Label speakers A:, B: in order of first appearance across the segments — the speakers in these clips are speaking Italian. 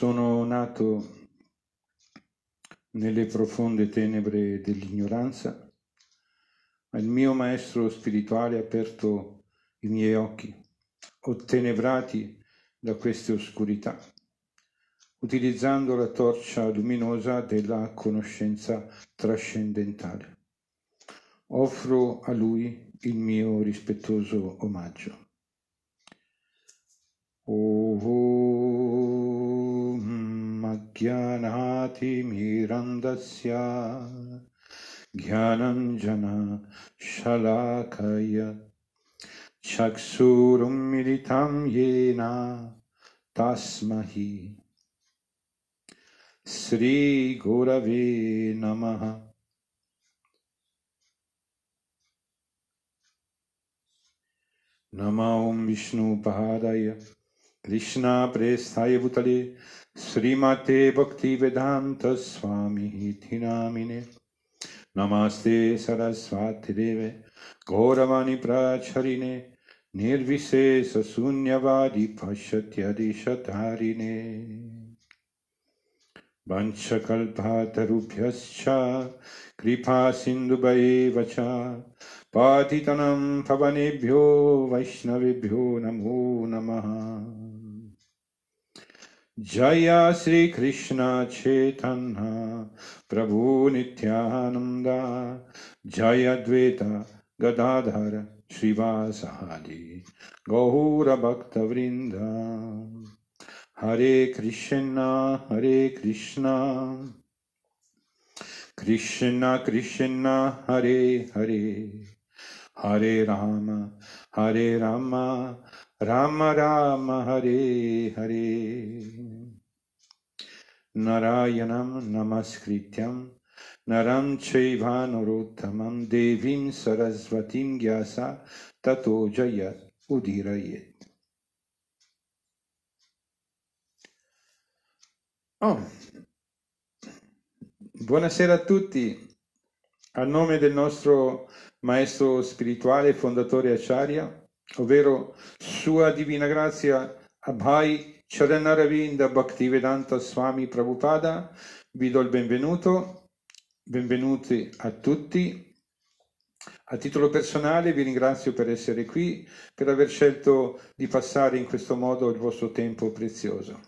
A: Sono nato nelle profonde tenebre dell'ignoranza, ma il mio maestro spirituale ha aperto i miei occhi, ottenebrati da queste oscurità, utilizzando la torcia luminosa della conoscenza trascendentale. Offro a lui il mio rispettoso omaggio. ज्ञानातिमीरन्दस्य ज्ञानञ्जनशलाकय चक्षुरुन्मिलितं येन तस्महि श्रीगुरवे नमः नमो विष्णुपादाय प्रेस्थाय भूतले श्रीमते भक्तिवेदान्तस्वामीति नामिने नमस्ते सरस्वातिदेवे घोरवाणि प्राचरिणे निर्विशेषशून्यवादि पश्यत्यदिशतारिणे वंशकल्पातरुभ्यश्च कृपासिन्धुभयेव च पातितनं पवनेभ्यो वैष्णवेभ्यो नमो नमः जया कृष्ण चेतन्ना प्रभु नित्यानन्दा जय द्वेत गदाधर श्रीवासादि गौरभक्तवृन्द हरे कृष्णा हरे कृष्ण कृष्ण कृष्णा हरे हरे हरे राम हरे Ram Rama Rama Hare Hare Narayanam नारायणं नमस्कृत्यं नरं चैवानुरोत्तमं Devim सरस्वतीं ज्ञासा Tato Jayat उदीरयेत् oh. Buonasera a tutti, a nome del nostro maestro spirituale fondatore Acharya, ovvero Sua Divina Grazia Abhai Charanaravinda Bhaktivedanta Swami Prabhupada, vi do il benvenuto, benvenuti a tutti. A titolo personale vi ringrazio per essere qui, per aver scelto di passare in questo modo il vostro tempo prezioso.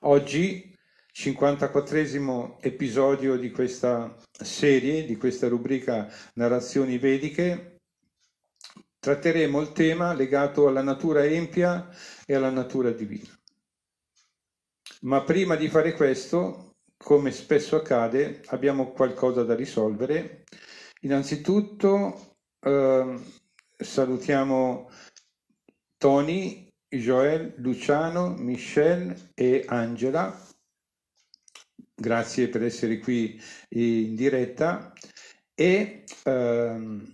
A: Oggi, 54 episodio di questa serie, di questa rubrica Narrazioni Vediche, Tratteremo il tema legato alla natura empia e alla natura divina. Ma prima di fare questo, come spesso accade, abbiamo qualcosa da risolvere. Innanzitutto eh, salutiamo Tony, Joel, Luciano, Michelle e Angela. Grazie per essere qui in diretta. E ehm,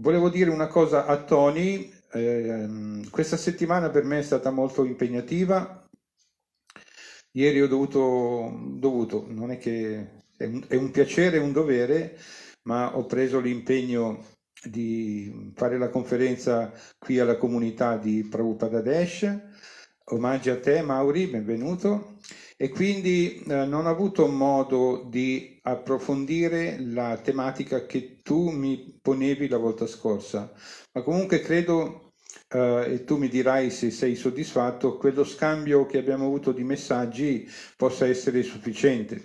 A: Volevo dire una cosa a Tony, eh, questa settimana per me è stata molto impegnativa. Ieri ho dovuto, dovuto non è che è un, è un piacere, è un dovere, ma ho preso l'impegno di fare la conferenza qui alla comunità di Prabhupada Desh omaggio a te Mauri, benvenuto. E quindi eh, non ho avuto modo di approfondire la tematica che tu mi ponevi la volta scorsa, ma comunque credo, eh, e tu mi dirai se sei soddisfatto, quello scambio che abbiamo avuto di messaggi possa essere sufficiente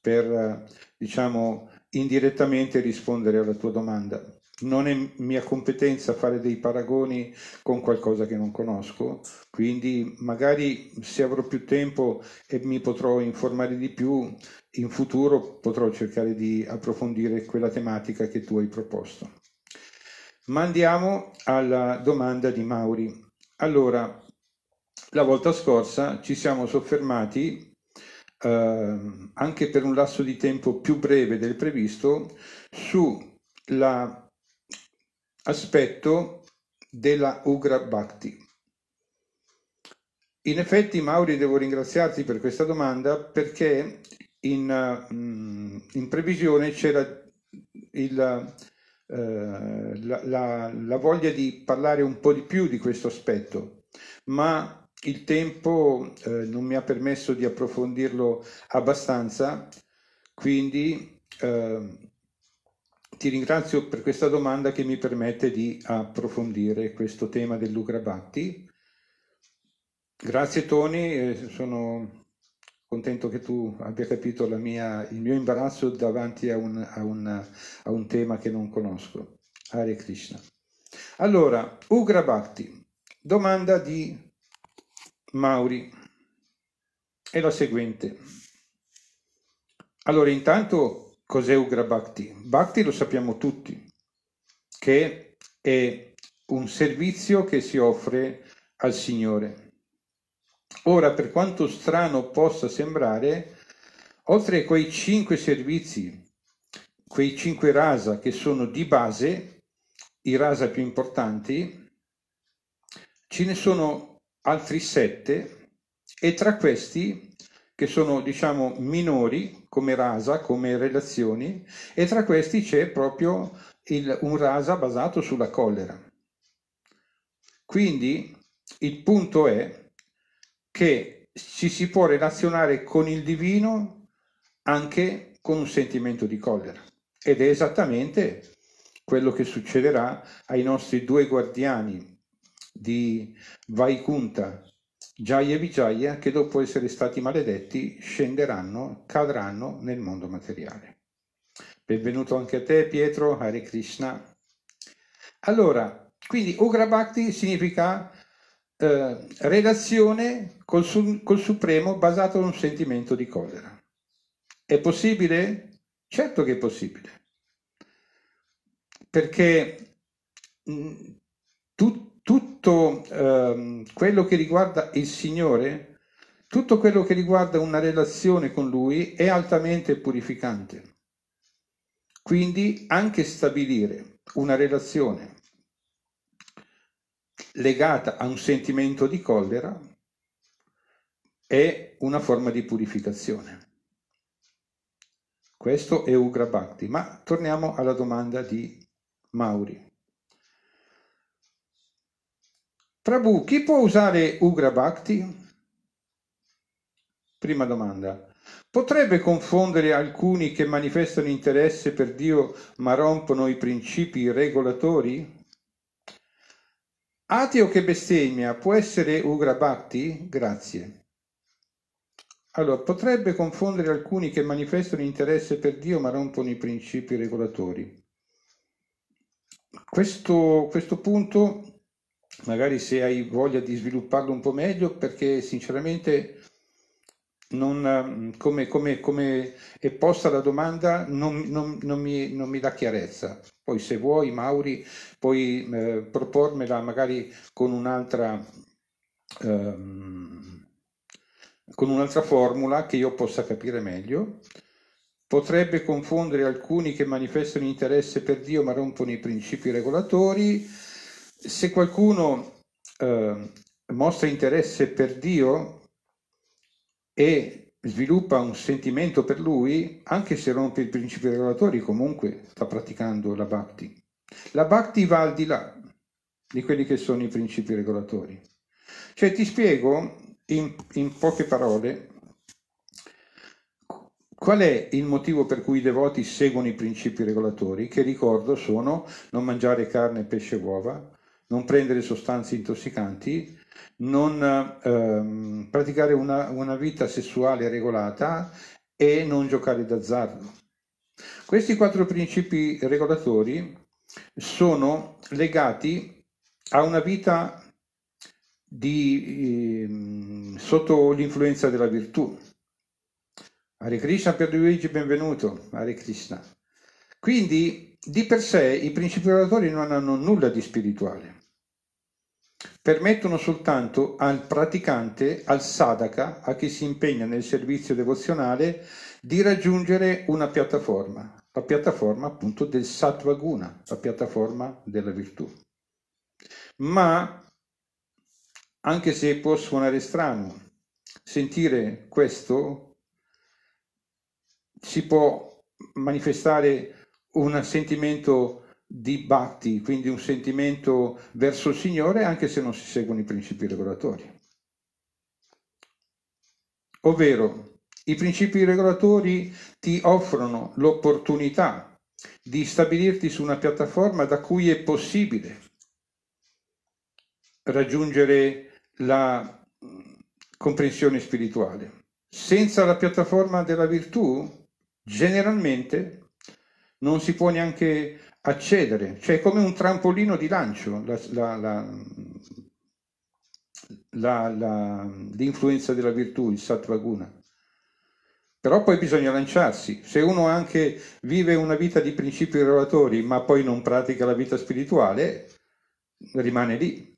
A: per, eh, diciamo, indirettamente rispondere alla tua domanda. Non è mia competenza fare dei paragoni con qualcosa che non conosco, quindi magari se avrò più tempo e mi potrò informare di più, in futuro potrò cercare di approfondire quella tematica che tu hai proposto. Ma andiamo alla domanda di Mauri. Allora, la volta scorsa ci siamo soffermati eh, anche per un lasso di tempo più breve del previsto, sull'aspetto della Ugra Bhakti. In effetti, Mauri, devo ringraziarti per questa domanda perché in, mm, in previsione c'era il, eh, la, la, la, voglia di parlare un po' di più di questo aspetto, ma il tempo eh, non mi ha permesso di approfondirlo abbastanza, quindi eh, ti ringrazio per questa domanda che mi permette di approfondire questo tema dell'Ugra Bhatti. Grazie Tony, sono contento che tu abbia capito mia, il mio imbarazzo davanti a un, a, un, a un, tema che non conosco. Hare Krishna. Allora, Ugra Bhakti, domanda di Mauri è la seguente. Allora, intanto cos'è Ugra Bhakti? Bhakti lo sappiamo tutti, che è un servizio che si offre al Signore. Ora, per quanto strano possa sembrare, oltre a quei cinque servizi, quei cinque rasa che sono di base, i rasa più importanti, ce ne sono altri sette e tra questi che sono diciamo minori come rasa, come relazioni e tra questi c'è proprio il, un rasa basato sulla collera. Quindi il punto è che ci si può relazionare con il divino anche con un sentimento di collera ed è esattamente quello che succederà ai nostri due guardiani di Vaikunta, Jaya Vijaya, che dopo essere stati maledetti scenderanno, cadranno nel mondo materiale. Benvenuto anche a te Pietro, Hare Krishna. Allora, quindi Ugra Bhakti significa eh, relazione col, col Supremo basato su un sentimento di collera. È possibile? Certo che è possibile. Perché mh, tutti tutto eh, quello che riguarda il Signore, tutto quello che riguarda una relazione con Lui è altamente purificante. Quindi anche stabilire una relazione legata a un sentimento di collera è una forma di purificazione. Questo è Ugra Bhakti. Ma torniamo alla domanda di Mauri. Prabhu, chi può usare Ugra Bhakti? Prima domanda. Potrebbe confondere alcuni che manifestano interesse per Dio ma rompono i principi regolatori? Ateo che bestemmia può essere Ugra Bhakti? Grazie. Allora, potrebbe confondere alcuni che manifestano interesse per Dio ma rompono i principi regolatori. Questo, questo punto magari se hai voglia di svilupparlo un po' meglio, perché sinceramente non, mm, come, come, come, è posta la domanda non, non, non, mi, non, mi, dà chiarezza. Poi se vuoi, Mauri, puoi eh, propormela magari con un'altra, ehm, con un'altra formula che io possa capire meglio. Potrebbe confondere alcuni che manifestano interesse per Dio ma rompono i principi regolatori se qualcuno eh, mostra interesse per Dio e sviluppa un sentimento per lui, anche se rompe il principio regolatori, comunque sta praticando la bhakti. La bhakti va al di là di quelli che sono i principi regolatori. Cioè ti spiego in, in poche parole Qual è il motivo per cui i devoti seguono i principi regolatori, che ricordo sono non mangiare carne, pesce e uova, non prendere sostanze intossicanti, non ehm, praticare una, una vita sessuale regolata e non giocare d'azzardo. Questi quattro principi regolatori sono legati a una vita di, eh, sotto l'influenza della virtù. Hare Krishna per Luigi, benvenuto, Hare Krishna. Quindi di per sé i principi regolatori non hanno nulla di spirituale. Permettono soltanto al praticante, al sadhaka, a chi si impegna nel servizio devozionale, di raggiungere una piattaforma, la piattaforma appunto del sattva guna, la piattaforma della virtù. Ma, anche se può suonare strano, sentire questo si può manifestare un sentimento di batti, quindi un sentimento verso il Signore anche se non si seguono i principi regolatori. Ovvero, i principi regolatori ti offrono l'opportunità di stabilirti su una piattaforma da cui è possibile raggiungere la comprensione spirituale. Senza la piattaforma della virtù, generalmente non si può neanche accedere, cioè è come un trampolino di lancio la, la, la, l'influenza della virtù, il sattvaguna. Però poi bisogna lanciarsi. Se uno anche vive una vita di principi relatori, ma poi non pratica la vita spirituale, rimane lì.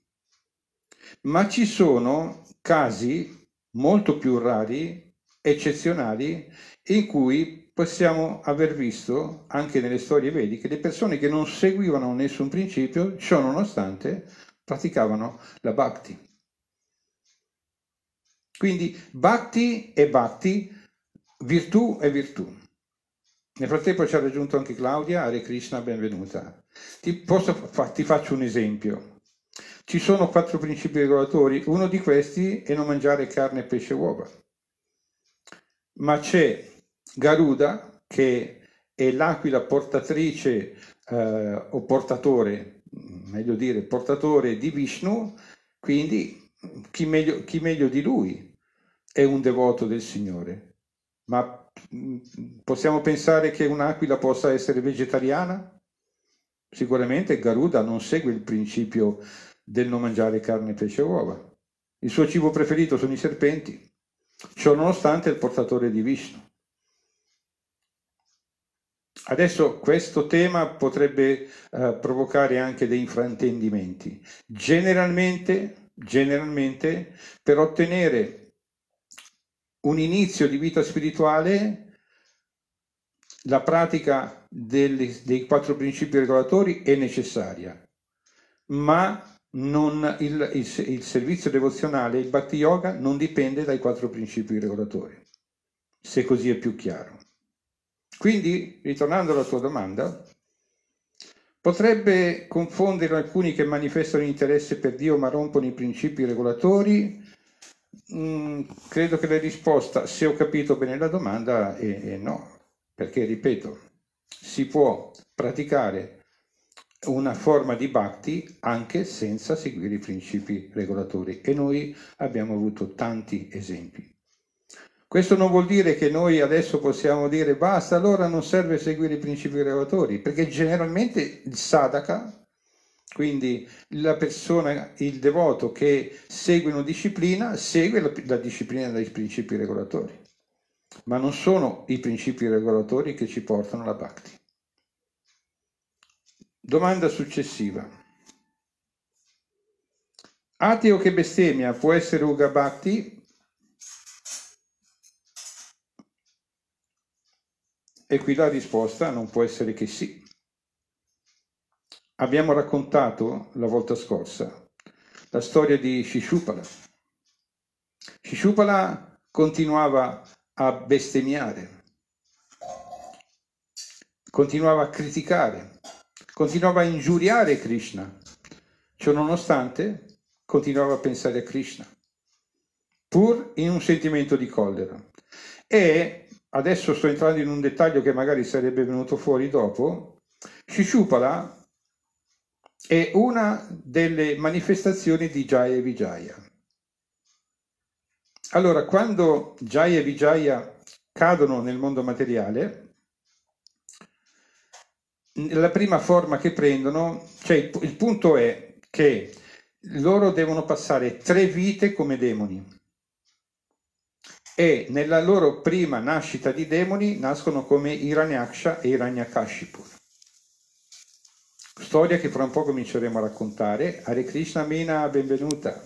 A: Ma ci sono casi molto più rari, eccezionali, in cui possiamo aver visto anche nelle storie vediche le persone che non seguivano nessun principio, ciò nonostante praticavano la bhakti. Quindi bhakti e bhakti, virtù e virtù. Nel frattempo ci ha raggiunto anche Claudia, Hare Krishna, benvenuta. Ti, posso, fa, ti faccio un esempio. Ci sono quattro principi regolatori, uno di questi è non mangiare carne, pesce e uova. Ma c'è Garuda, che è l'aquila portatrice eh, o portatore, meglio dire, portatore di Vishnu, quindi chi meglio, chi meglio di lui è un devoto del Signore. Ma mm, possiamo pensare che un'aquila possa essere vegetariana? Sicuramente Garuda non segue il principio del non mangiare carne, pesce e uova. Il suo cibo preferito sono i serpenti, ciò nonostante è il portatore di Vishnu. Adesso questo tema potrebbe eh, provocare anche dei fraintendimenti. Generalmente, generalmente, per ottenere un inizio di vita spirituale, la pratica delle, dei quattro principi regolatori è necessaria, ma non, il, il, il, servizio devozionale, il Bhakti Yoga, non dipende dai quattro principi regolatori, se così è più chiaro. Quindi, ritornando alla tua domanda, potrebbe confondere alcuni che manifestano interesse per Dio ma rompono i principi regolatori? Mm, credo che la risposta, se ho capito bene la domanda, è, è no, perché ripeto, si può praticare una forma di bhakti anche senza seguire i principi regolatori e noi abbiamo avuto tanti esempi. Questo non vuol dire che noi adesso possiamo dire basta, allora non serve seguire i principi regolatori, perché generalmente il sadaka, quindi la persona, il devoto che segue una disciplina, segue la, la disciplina dei principi regolatori, ma non sono i principi regolatori che ci portano alla bhakti. Domanda successiva. Ateo che bestemmia può essere Uga Bhakti E qui la risposta non può essere che sì. Abbiamo raccontato la volta scorsa la storia di Shishupala. Shishupala continuava a bestemmiare, continuava a criticare, continuava a ingiuriare Krishna. Ciononostante, continuava a pensare a Krishna, pur in un sentimento di collera. E adesso sto entrando in un dettaglio che magari sarebbe venuto fuori dopo, Shishupala è una delle manifestazioni di Jaya e Vijaya. Allora, quando Jaya e Vijaya cadono nel mondo materiale, la prima forma che prendono, cioè il, il punto è che loro devono passare tre vite come demoni e nella loro prima nascita di demoni nascono come Iranyaksha e Hiranyakashipur. Storia che fra un po' cominceremo a raccontare. Hare Krishna Mina, benvenuta.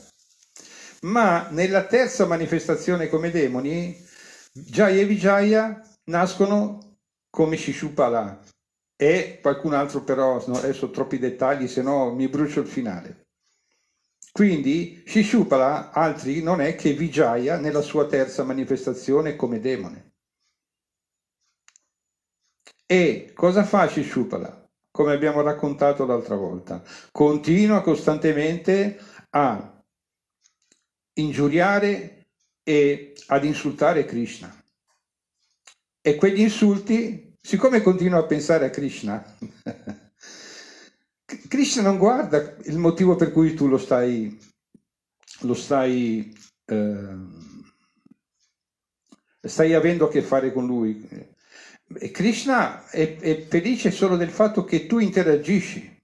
A: Ma nella terza manifestazione come demoni, Jaya e Vijaya nascono come Shishupala e qualcun altro però, adesso troppi dettagli, se no mi brucio il finale. Quindi Shishupala, altri, non è che Vijaya nella sua terza manifestazione come demone. E cosa fa Shishupala? Come abbiamo raccontato l'altra volta, continua costantemente a ingiuriare e ad insultare Krishna. E quegli insulti, siccome continua a pensare a Krishna, Krishna non guarda il motivo per cui tu lo stai, lo stai, eh, stai avendo a che fare con lui. Krishna è, è felice solo del fatto che tu interagisci.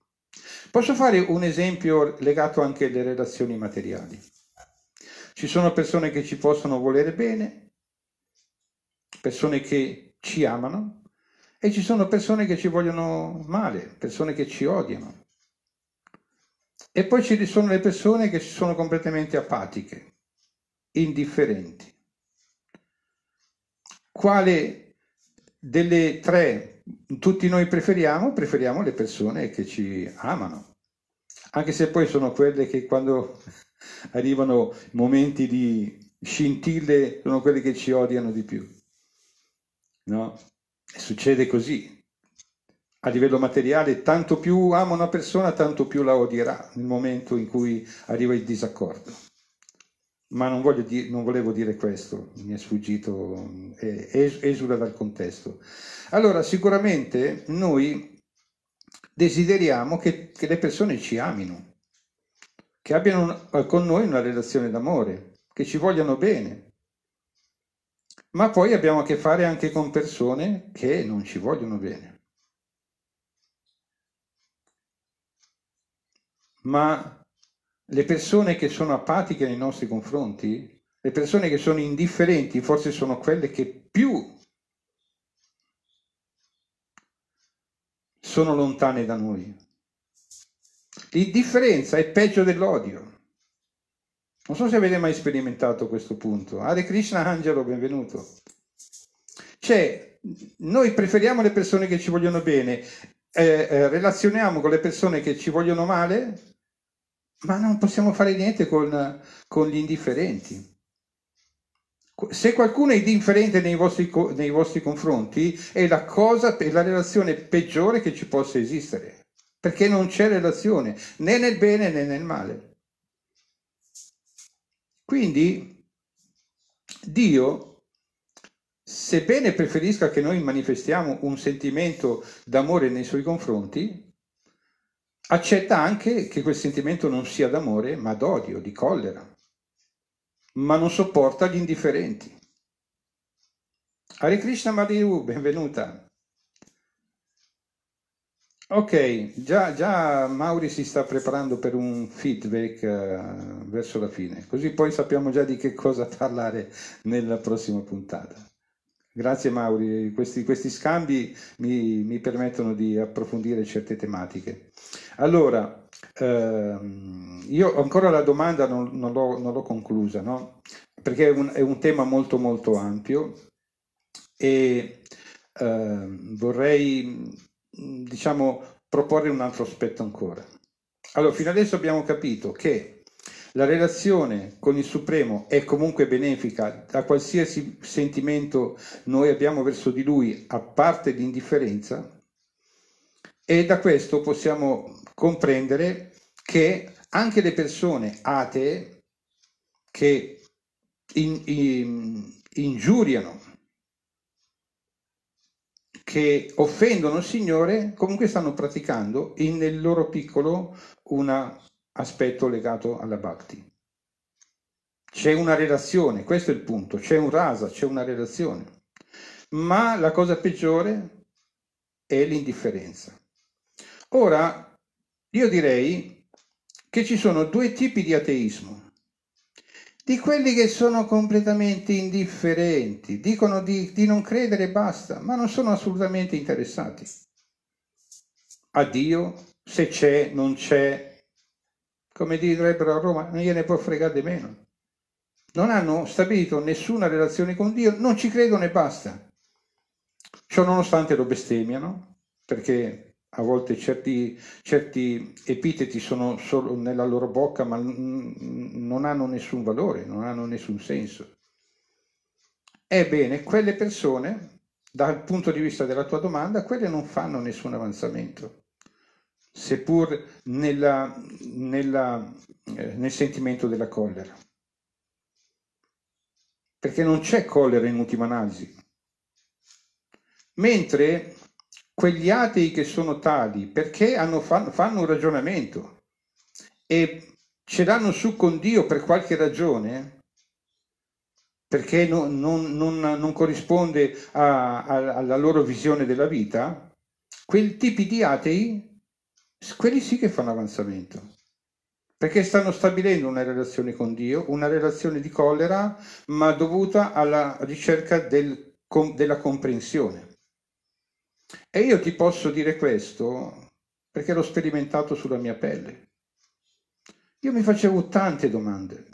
A: Posso fare un esempio legato anche alle relazioni materiali. Ci sono persone che ci possono volere bene, persone che ci amano, e ci sono persone che ci vogliono male, persone che ci odiano. E poi ci sono le persone che sono completamente apatiche, indifferenti. Quale delle tre tutti noi preferiamo? Preferiamo le persone che ci amano, anche se poi sono quelle che quando arrivano momenti di scintille sono quelle che ci odiano di più. No? succede così. A livello materiale, tanto più ama una persona, tanto più la odierà nel momento in cui arriva il disaccordo. Ma non, voglio dire, non volevo dire questo, mi è sfuggito, eh, esula dal contesto. Allora, sicuramente noi desideriamo che, che le persone ci amino, che abbiano con noi una relazione d'amore, che ci vogliano bene, ma poi abbiamo a che fare anche con persone che non ci vogliono bene. Ma le persone che sono apatiche nei nostri confronti, le persone che sono indifferenti, forse sono quelle che più sono lontane da noi. L'indifferenza è peggio dell'odio. Non so se avete mai sperimentato questo punto. Hare Krishna, Angelo, benvenuto. Cioè, noi preferiamo le persone che ci vogliono bene, eh, eh, relazioniamo con le persone che ci vogliono male, ma non possiamo fare niente con, con gli indifferenti. Se qualcuno è indifferente nei vostri, nei vostri confronti, è la, cosa, è la relazione peggiore che ci possa esistere, perché non c'è relazione né nel bene né nel male. Quindi Dio, sebbene preferisca che noi manifestiamo un sentimento d'amore nei suoi confronti, accetta anche che quel sentimento non sia d'amore, ma d'odio, di collera, ma non sopporta gli indifferenti. Hare Krishna Madhu, benvenuta. Ok, già, già, Mauri si sta preparando per un feedback uh, verso la fine, così poi sappiamo già di che cosa parlare nella prossima puntata. Grazie Mauri, questi, questi scambi mi, mi, permettono di approfondire certe tematiche. Allora, ehm, io ancora la domanda non, non, l'ho, non l'ho, conclusa, no? perché è un, è un, tema molto molto ampio e ehm, vorrei diciamo, proporre un altro aspetto ancora. Allora, fino adesso abbiamo capito che la relazione con il Supremo è comunque benefica da qualsiasi sentimento noi abbiamo verso di Lui, a parte l'indifferenza, e da questo possiamo comprendere che anche le persone atee che in, in, ingiuriano che offendono il Signore, comunque stanno praticando in, nel loro piccolo un aspetto legato alla Bhakti. C'è una relazione, questo è il punto, c'è un rasa, c'è una relazione. Ma la cosa peggiore è l'indifferenza. Ora, io direi che ci sono due tipi di ateismo di quelli che sono completamente indifferenti, dicono di, di non credere e basta, ma non sono assolutamente interessati a Dio, se c'è, non c'è, come direbbero a Roma, non gliene può fregare di meno. Non hanno stabilito nessuna relazione con Dio, non ci credono e basta. Ciò nonostante lo bestemmiano, perché a volte certi, certi epiteti sono solo nella loro bocca, ma non hanno nessun valore, non hanno nessun senso. Ebbene, quelle persone, dal punto di vista della tua domanda, quelle non fanno nessun avanzamento, seppur nella, nella, eh, nel sentimento della collera. Perché non c'è collera in ultima analisi. Mentre quegli atei che sono tali perché hanno, fanno un ragionamento e ce l'hanno su con Dio per qualche ragione, perché non, non, non, non corrisponde a, a, alla loro visione della vita, quel tipi di atei, quelli sì che fanno avanzamento, perché stanno stabilendo una relazione con Dio, una relazione di collera, ma dovuta alla ricerca del, della comprensione. E io ti posso dire questo perché l'ho sperimentato sulla mia pelle. Io mi facevo tante domande.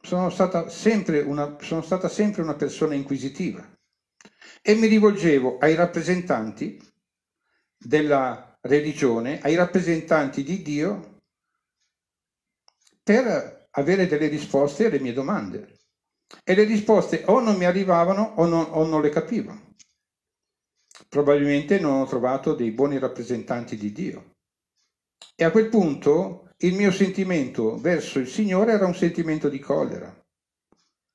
A: Sono stata sempre una, stata sempre una persona inquisitiva e mi rivolgevo ai rappresentanti della religione, ai rappresentanti di Dio, per avere delle risposte alle mie domande. E le risposte o non mi arrivavano o non, o non le capivano probabilmente non ho trovato dei buoni rappresentanti di Dio. E a quel punto il mio sentimento verso il Signore era un sentimento di collera.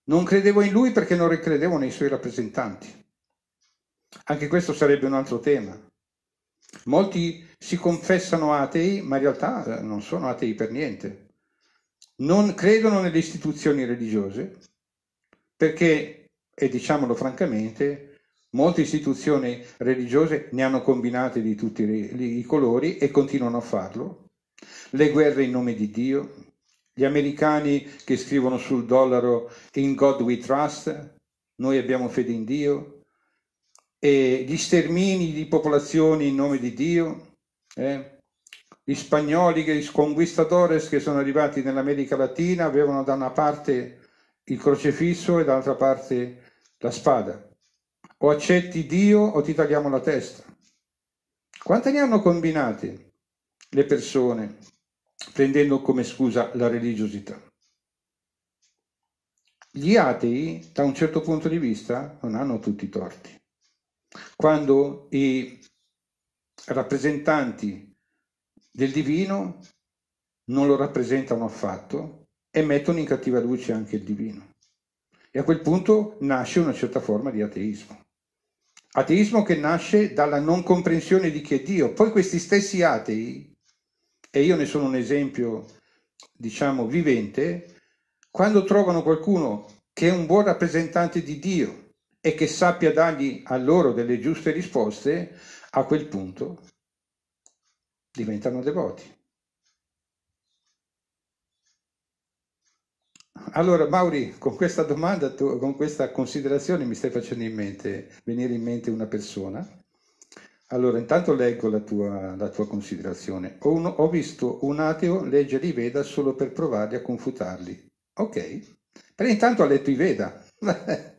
A: Non credevo in Lui perché non ricredevo nei Suoi rappresentanti. Anche questo sarebbe un altro tema. Molti si confessano atei, ma in realtà eh, non sono atei per niente. Non credono nelle istituzioni religiose perché, e diciamolo francamente, Molte istituzioni religiose ne hanno combinate di tutti i colori e continuano a farlo. Le guerre in nome di Dio, gli americani che scrivono sul dollaro In God we trust, noi abbiamo fede in Dio, e gli stermini di popolazioni in nome di Dio, eh? gli spagnoli, che, i conquistadores che sono arrivati nell'America Latina avevano da una parte il crocifisso e dall'altra parte la spada o accetti Dio o ti tagliamo la testa. Quante ne hanno combinate le persone prendendo come scusa la religiosità? Gli atei, da un certo punto di vista, non hanno tutti i torti. Quando i rappresentanti del divino non lo rappresentano affatto e mettono in cattiva luce anche il divino. E a quel punto nasce una certa forma di ateismo. Ateismo che nasce dalla non comprensione di chi è Dio. Poi questi stessi atei, e io ne sono un esempio, diciamo, vivente, quando trovano qualcuno che è un buon rappresentante di Dio e che sappia dargli a loro delle giuste risposte, a quel punto diventano devoti. Allora Mauri, con questa domanda, tu, con questa considerazione mi stai facendo in mente, venire in mente una persona. Allora, intanto leggo la tua, la tua considerazione. Ho, un, ho visto un ateo leggere i Veda solo per provarli a confutarli. Ok, però intanto ha letto i Veda.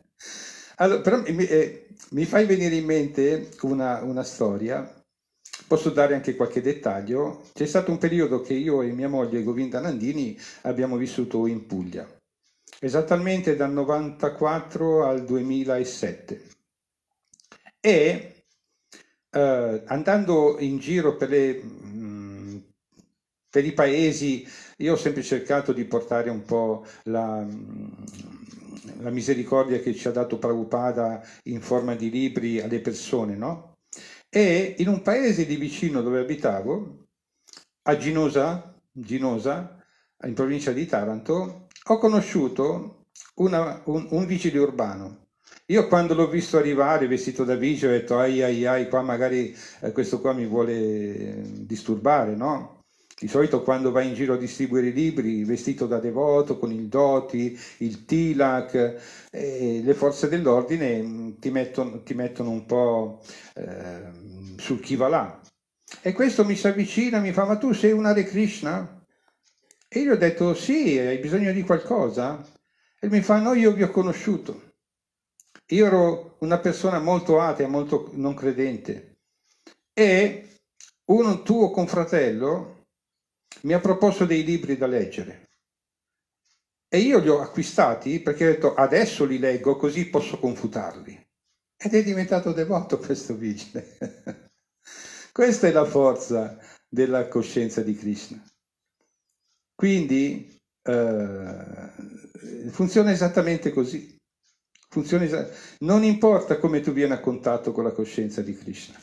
A: allora, però mi, eh, mi, fai venire in mente una, una storia Posso dare anche qualche dettaglio? C'è stato un periodo che io e mia moglie Govinda Nandini abbiamo vissuto in Puglia, esattamente dal 94 al 2007. E eh, andando in giro per le mm, per i paesi io ho sempre cercato di portare un po' la, mm, la misericordia che ci ha dato Prabhupada in forma di libri alle persone, no? E in un paese lì vicino dove abitavo, a Ginosa, Ginosa in provincia di Taranto, ho conosciuto una, un, un vigile urbano. Io quando l'ho visto arrivare vestito da vigile ho detto ai ai ai, qua magari eh, questo qua mi vuole eh, disturbare, no? Di solito quando vai in giro a distribuire i libri, vestito da devoto, con il doti, il tilak, eh, le forze dell'ordine mm, ti mettono, ti mettono un po' eh, sul chi va là. E questo mi si avvicina, mi fa, ma tu sei un Hare Krishna? E io gli ho detto, sì, hai bisogno di qualcosa? E mi fa, no, io vi ho conosciuto. Io ero una persona molto atea, molto non credente. E un tuo confratello mi ha proposto dei libri da leggere e io li ho acquistati perché ho detto adesso li leggo così posso confutarli. Ed è diventato devoto questo vigile. Questa è la forza della coscienza di Krishna. Quindi eh, funziona esattamente così. Funziona es- non importa come tu vieni a contatto con la coscienza di Krishna.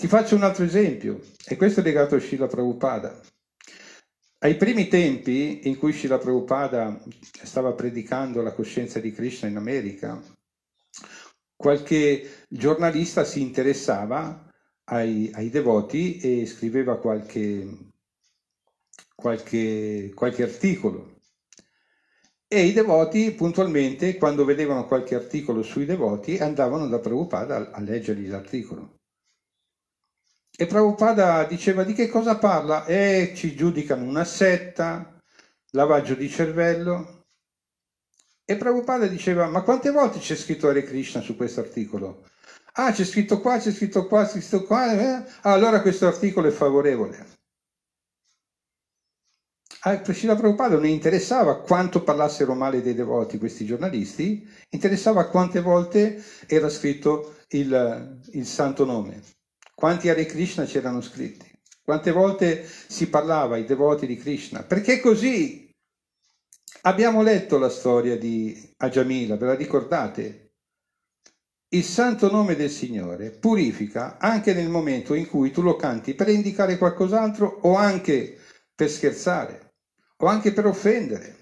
A: Ti faccio un altro esempio, e questo è legato a Srila Prabhupada. Ai primi tempi in cui Srila Prabhupada stava predicando la coscienza di Krishna in America, qualche giornalista si interessava ai, ai devoti e scriveva qualche, qualche, qualche articolo. E i devoti puntualmente, quando vedevano qualche articolo sui devoti, andavano da Prabhupada a, a leggergli l'articolo. E Prabhupada diceva di che cosa parla? Eh, ci giudicano una setta, lavaggio di cervello. E Prabhupada diceva, ma quante volte c'è scritto Hare Krishna su questo articolo? Ah, c'è scritto qua, c'è scritto qua, c'è scritto qua. Eh? Ah, allora questo articolo è favorevole. A ah, Priscilla ecco, Prabhupada non interessava quanto parlassero male dei devoti questi giornalisti, interessava quante volte era scritto il, il santo nome. Quanti Hare Krishna c'erano scritti? Quante volte si parlava ai devoti di Krishna? Perché così? Abbiamo letto la storia di Ajamila, ve la ricordate? Il santo nome del Signore purifica anche nel momento in cui tu lo canti per indicare qualcos'altro o anche per scherzare o anche per offendere.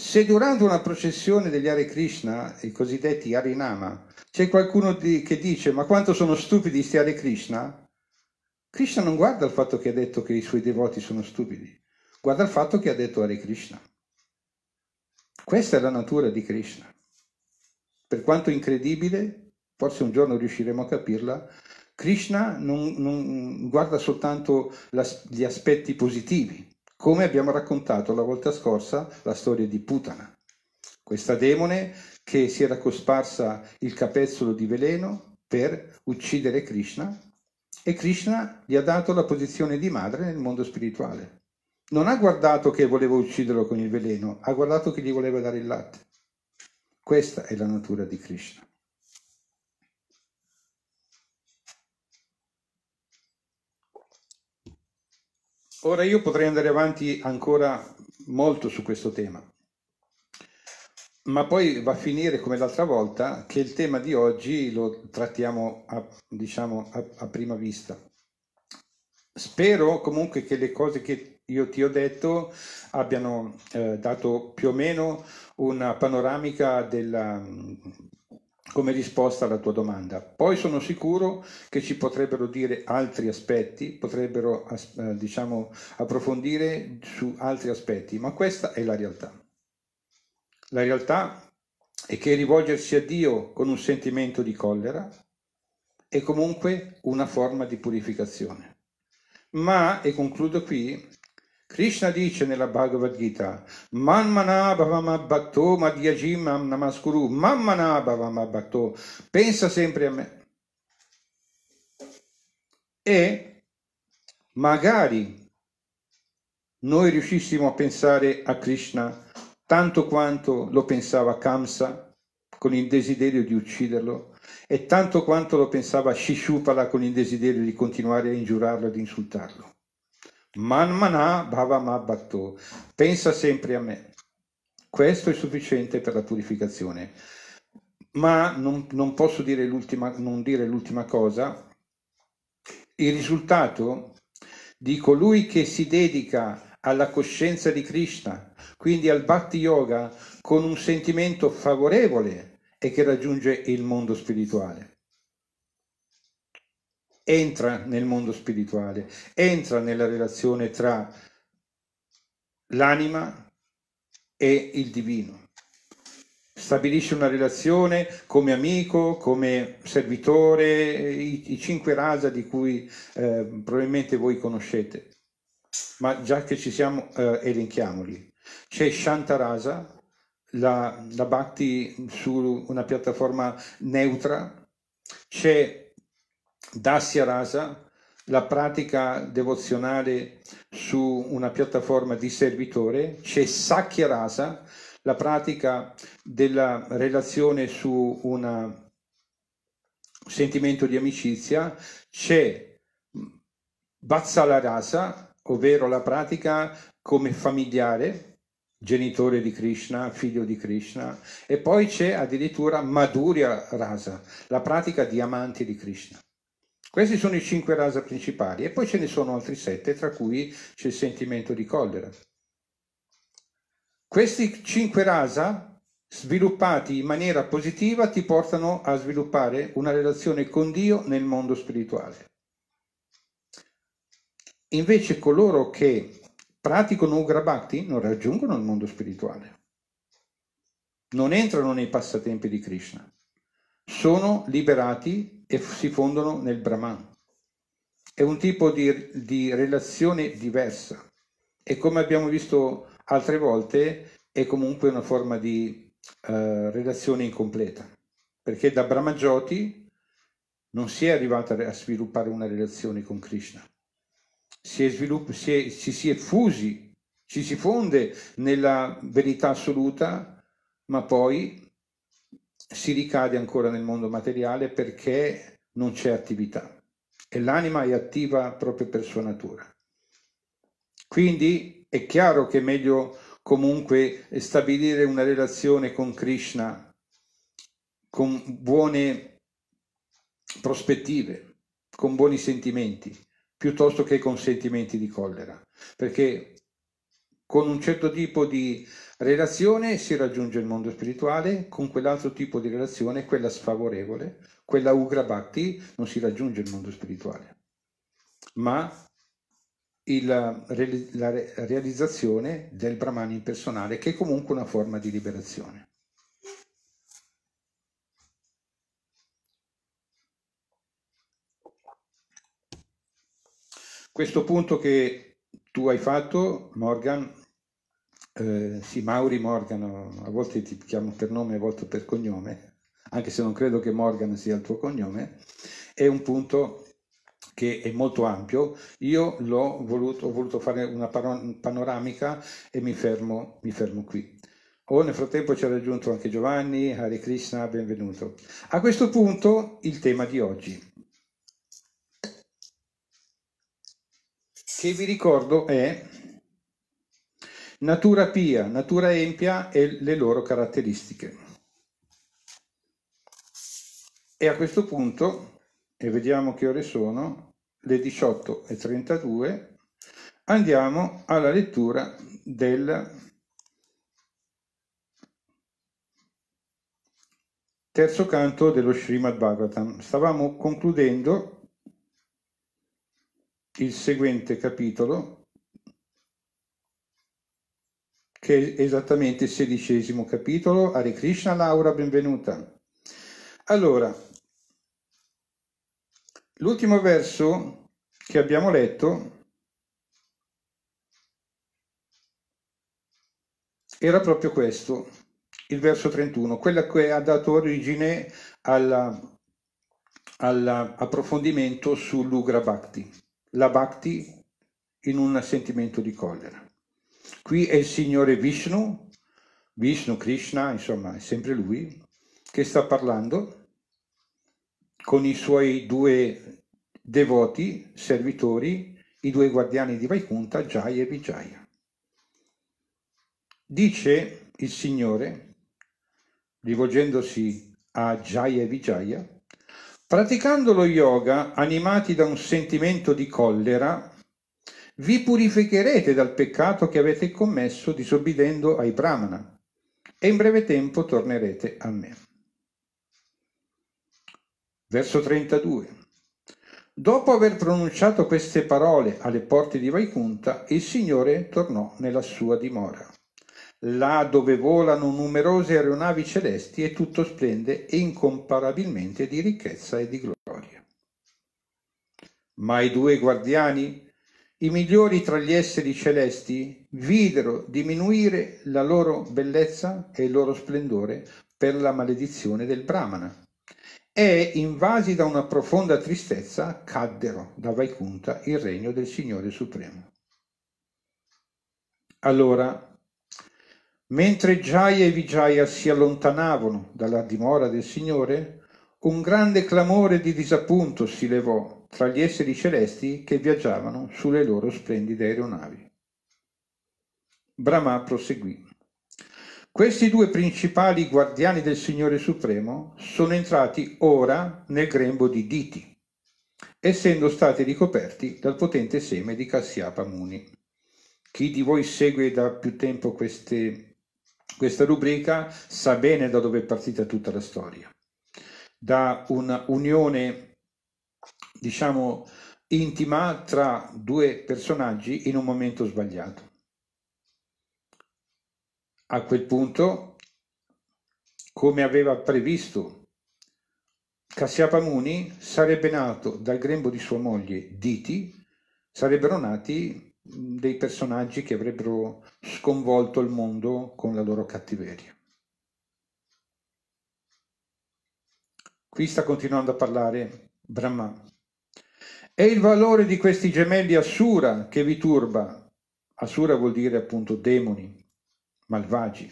A: Se durante una processione degli Hare Krishna, i cosiddetti Harinama, c'è qualcuno di, che dice ma quanto sono stupidi questi Hare Krishna, Krishna non guarda il fatto che ha detto che i suoi devoti sono stupidi, guarda il fatto che ha detto Hare Krishna. Questa è la natura di Krishna. Per quanto incredibile, forse un giorno riusciremo a capirla, Krishna non, non guarda soltanto la, gli aspetti positivi, come abbiamo raccontato la volta scorsa la storia di Putana, questa demone che si era cosparsa il capezzolo di veleno per uccidere Krishna e Krishna gli ha dato la posizione di madre nel mondo spirituale. Non ha guardato che voleva ucciderlo con il veleno, ha guardato che gli voleva dare il latte. Questa è la natura di Krishna. Ora io potrei andare avanti ancora molto su questo tema, ma poi va a finire come l'altra volta che il tema di oggi lo trattiamo a, diciamo, a, a prima vista. Spero comunque che le cose che io ti ho detto abbiano eh, dato più o meno una panoramica della, come risposta alla tua domanda. Poi sono sicuro che ci potrebbero dire altri aspetti, potrebbero eh, diciamo, approfondire su altri aspetti, ma questa è la realtà. La realtà è che rivolgersi a Dio con un sentimento di collera è comunque una forma di purificazione. Ma, e concludo qui, Krishna dice nella Bhagavad Gita, Manmanabhavamabhakto madhyajimam namaskuru, Manmanabhavamabhakto, pensa sempre a me. E magari noi riuscissimo a pensare a Krishna tanto quanto lo pensava Kamsa con il desiderio di ucciderlo e tanto quanto lo pensava Shishupala con il desiderio di continuare a ingiurarlo e ed insultarlo. Manmana Bhavama Bhatto, pensa sempre a me. Questo è sufficiente per la purificazione. Ma non, non posso dire l'ultima, non dire l'ultima cosa. Il risultato di colui che si dedica alla coscienza di Krishna, quindi al Bhakti Yoga, con un sentimento favorevole e che raggiunge il mondo spirituale entra nel mondo spirituale, entra nella relazione tra l'anima e il divino. Stabilisce una relazione come amico, come servitore, i, i cinque rasa di cui eh, probabilmente voi conoscete, ma già che ci siamo, eh, elenchiamoli. C'è Shantarasa, la, la batti su una piattaforma neutra, c'è Dasya Rasa, la pratica devozionale su una piattaforma di servitore, c'è Sakya Rasa, la pratica della relazione su un sentimento di amicizia, c'è Vatsala Rasa, ovvero la pratica come familiare, genitore di Krishna, figlio di Krishna, e poi c'è addirittura Madhurya Rasa, la pratica di amanti di Krishna. Questi sono i cinque rasa principali e poi ce ne sono altri sette, tra cui c'è il sentimento di collera. Questi cinque rasa, sviluppati in maniera positiva, ti portano a sviluppare una relazione con Dio nel mondo spirituale. Invece coloro che praticano Ugra Bhakti non raggiungono il mondo spirituale, non entrano nei passatempi di Krishna, sono liberati e si fondono nel Brahman. È un tipo di, di relazione diversa e come abbiamo visto altre volte è comunque una forma di eh, relazione incompleta, perché da Brahmajyoti non si è arrivata a sviluppare una relazione con Krishna, si è, svilupp- si è, ci si è fusi, ci si fonde nella verità assoluta, ma poi si ricade ancora nel mondo materiale perché non c'è attività e l'anima è attiva proprio per sua natura. Quindi è chiaro che è meglio comunque stabilire una relazione con Krishna con buone prospettive, con buoni sentimenti, piuttosto che con sentimenti di collera, perché con un certo tipo di Relazione si raggiunge il mondo spirituale, con quell'altro tipo di relazione, quella sfavorevole, quella ugra bhakti, non si raggiunge il mondo spirituale. Ma il, la realizzazione del Brahman impersonale, che è comunque una forma di liberazione. Questo punto che tu hai fatto, Morgan, eh, sì, Mauri Morgano, a volte ti chiamo per nome, a volte per cognome, anche se non credo che Morgan sia il tuo cognome, è un punto che è molto ampio. Io l'ho voluto, ho voluto fare una panoramica e mi fermo, mi fermo qui. Oh, nel frattempo ci ha raggiunto anche Giovanni, Hare Krishna, benvenuto. A questo punto il tema di oggi, che vi ricordo è natura pia, natura empia e le loro caratteristiche. E a questo punto, e vediamo che ore sono, le 18.32, andiamo alla lettura del terzo canto dello Srimad Bhagavatam. Stavamo concludendo il seguente capitolo, che è esattamente il sedicesimo capitolo. Hare Krishna, Laura, benvenuta. Allora, l'ultimo verso che abbiamo letto era proprio questo, il verso 31, quello che ha dato origine all'approfondimento alla sull'Ugra Bhakti, la Bhakti in un sentimento di collera. Qui è il Signore Vishnu, Vishnu Krishna, insomma è sempre lui, che sta parlando con i suoi due devoti, servitori, i due guardiani di Vaikunta, Jaya e Vijaya. Dice il Signore, rivolgendosi a Jaya e Vijaya, praticando lo yoga, animati da un sentimento di collera, vi purificherete dal peccato che avete commesso disobbedendo ai Brahmana e in breve tempo tornerete a me. Verso 32. Dopo aver pronunciato queste parole alle porte di Vaikunta, il Signore tornò nella sua dimora, là dove volano numerose aeronavi celesti e tutto splende incomparabilmente di ricchezza e di gloria. Ma i due guardiani i migliori tra gli esseri celesti videro diminuire la loro bellezza e il loro splendore per la maledizione del Brahmana e, invasi da una profonda tristezza, caddero da Vaikunta il regno del Signore Supremo. Allora, mentre Jaya e Vijaya si allontanavano dalla dimora del Signore, un grande clamore di disappunto si levò tra gli esseri celesti che viaggiavano sulle loro splendide aeronavi. Brahma proseguì. Questi due principali guardiani del Signore Supremo sono entrati ora nel grembo di Diti, essendo stati ricoperti dal potente seme di Cassiapa Muni. Chi di voi segue da più tempo queste, questa rubrica sa bene da dove è partita tutta la storia. Da un'unione diciamo, intima tra due personaggi in un momento sbagliato. A quel punto, come aveva previsto, Cassiapamuni sarebbe nato dal grembo di sua moglie Diti, sarebbero nati dei personaggi che avrebbero sconvolto il mondo con la loro cattiveria. Qui sta continuando a parlare Brahma è il valore di questi gemelli Assura che vi turba. Assura vuol dire appunto demoni, malvagi.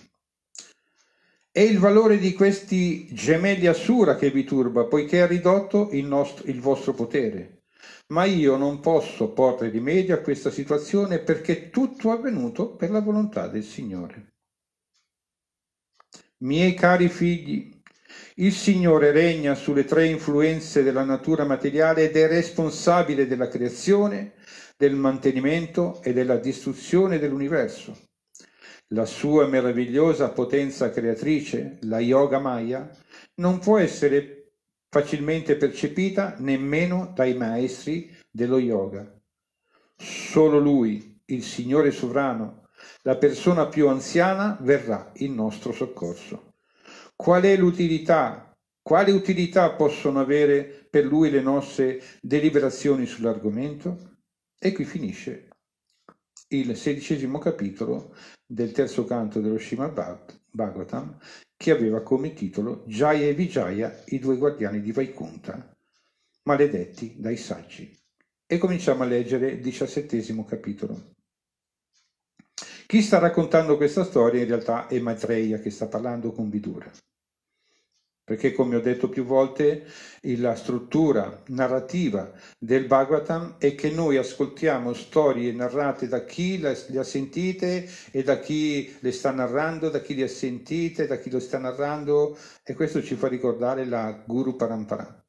A: È il valore di questi gemelli Assura che vi turba, poiché ha ridotto il, nostro, il vostro potere. Ma io non posso porre rimedio a questa situazione perché tutto è avvenuto per la volontà del Signore. Miei cari figli, il Signore regna sulle tre influenze della natura materiale ed è responsabile della creazione, del mantenimento e della distruzione dell'universo. La sua meravigliosa potenza creatrice, la Yoga Maya, non può essere facilmente percepita nemmeno dai maestri dello yoga. Solo lui, il Signore sovrano, la persona più anziana, verrà in nostro soccorso. Qual è l'utilità? Quale utilità possono avere per lui le nostre deliberazioni sull'argomento? E qui finisce il sedicesimo capitolo del terzo canto dello Srimad Bhagavatam che aveva come titolo Jaya e Vijaya, i due guardiani di Vaikunta, maledetti dai saggi. E cominciamo a leggere il diciassettesimo capitolo. Chi sta raccontando questa storia in realtà è Maitreya che sta parlando con Vidura perché come ho detto più volte la struttura narrativa del Bhagavatam è che noi ascoltiamo storie narrate da chi le ha sentite e da chi le sta narrando, da chi le ha sentite, da chi lo sta narrando e questo ci fa ricordare la Guru Parampara,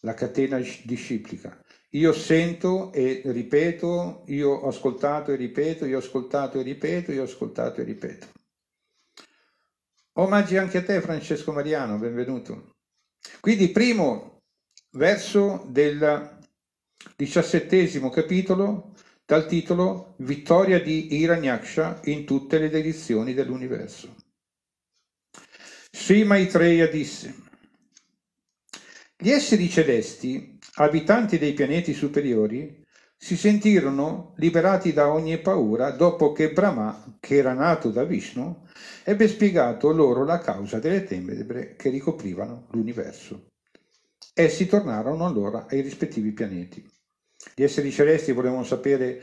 A: la catena disciplica. Io sento e ripeto, io ho ascoltato e ripeto, io ho ascoltato e ripeto, io ho ascoltato e ripeto. Omaggi anche a te Francesco Mariano, benvenuto. Quindi primo verso del diciassettesimo capitolo dal titolo Vittoria di Hiranyaksha in tutte le dedizioni dell'universo. Sri Maitreya disse Gli esseri celesti, abitanti dei pianeti superiori, si sentirono liberati da ogni paura dopo che Brahma, che era nato da Vishnu, ebbe spiegato loro la causa delle tenebre che ricoprivano l'universo. Essi tornarono allora ai rispettivi pianeti. Gli esseri celesti volevano sapere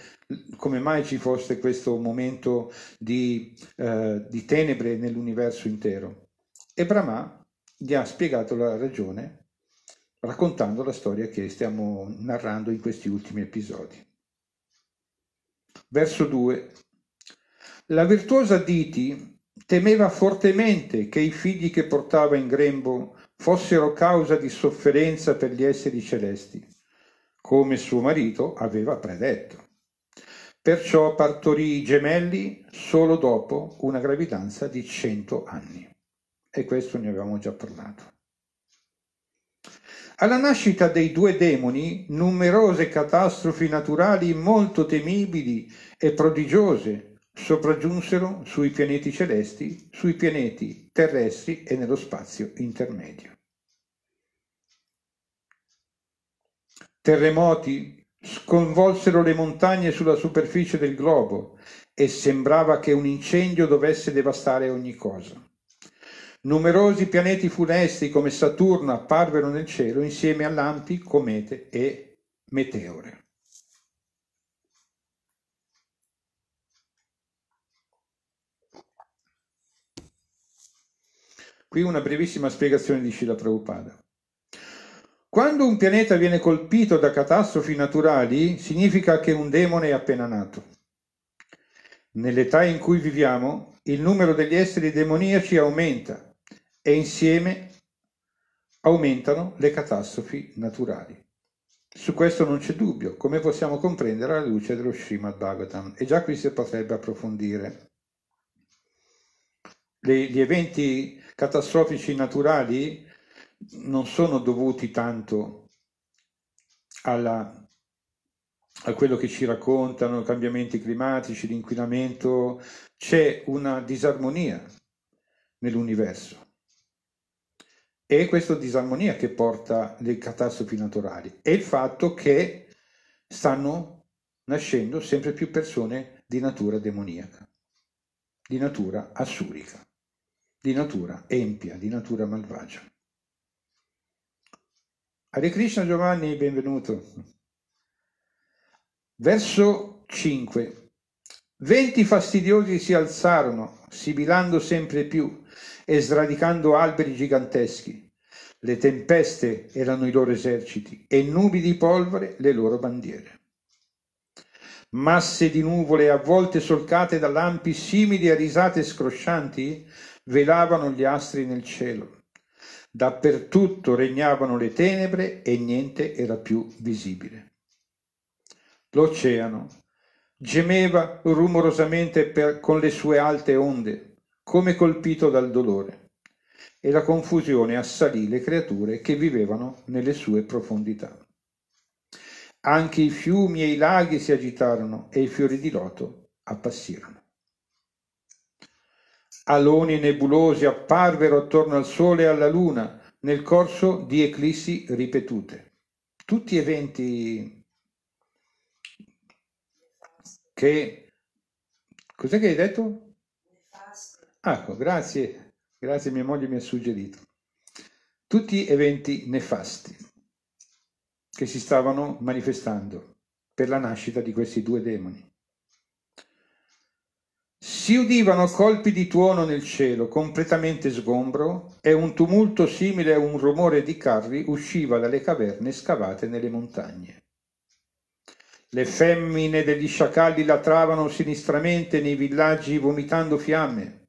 A: come mai ci fosse questo momento di, eh, di tenebre nell'universo intero. E Brahma gli ha spiegato la ragione raccontando la storia che stiamo narrando in questi ultimi episodi. Verso 2. La virtuosa Diti temeva fortemente che i figli che portava in grembo fossero causa di sofferenza per gli esseri celesti, come suo marito aveva predetto. Perciò partorì i gemelli solo dopo una gravidanza di 100 anni. E questo ne avevamo già parlato. Alla nascita dei due demoni, numerose catastrofi naturali molto temibili e prodigiose sopraggiunsero sui pianeti celesti, sui pianeti terrestri e nello spazio intermedio. Terremoti sconvolsero le montagne sulla superficie del globo e sembrava che un incendio dovesse devastare ogni cosa. Numerosi pianeti funesti come Saturno apparvero nel cielo insieme a lampi, comete e meteore. Qui una brevissima spiegazione di Scila Prabhupada. Quando un pianeta viene colpito da catastrofi naturali, significa che un demone è appena nato. Nell'età in cui viviamo, il numero degli esseri demoniaci aumenta e insieme aumentano le catastrofi naturali. Su questo non c'è dubbio, come possiamo comprendere alla luce dello Srimad Bhagavatam, e già qui si potrebbe approfondire. Le, gli eventi catastrofici naturali non sono dovuti tanto alla, a quello che ci raccontano, i cambiamenti climatici, l'inquinamento, c'è una disarmonia nell'universo e questa disarmonia che porta le catastrofi naturali e il fatto che stanno nascendo sempre più persone di natura demoniaca, di natura assurica, di natura empia, di natura malvagia. Hare Krishna Giovanni, benvenuto. Verso 5. Venti fastidiosi si alzarono, sibilando sempre più, e sradicando alberi giganteschi. Le tempeste erano i loro eserciti e nubi di polvere le loro bandiere. Masse di nuvole a volte solcate da lampi simili a risate scroscianti velavano gli astri nel cielo. Dappertutto regnavano le tenebre e niente era più visibile. L'oceano gemeva rumorosamente per, con le sue alte onde come colpito dal dolore, e la confusione assalì le creature che vivevano nelle sue profondità. Anche i fiumi e i laghi si agitarono e i fiori di loto appassirono. Aloni nebulosi apparvero attorno al Sole e alla Luna nel corso di eclissi ripetute. Tutti eventi che... Cos'è che hai detto? Ecco, grazie, grazie mia moglie mi ha suggerito. Tutti eventi nefasti che si stavano manifestando per la nascita di questi due demoni. Si udivano colpi di tuono nel cielo, completamente sgombro, e un tumulto simile a un rumore di carri usciva dalle caverne scavate nelle montagne. Le femmine degli sciacalli latravano sinistramente nei villaggi vomitando fiamme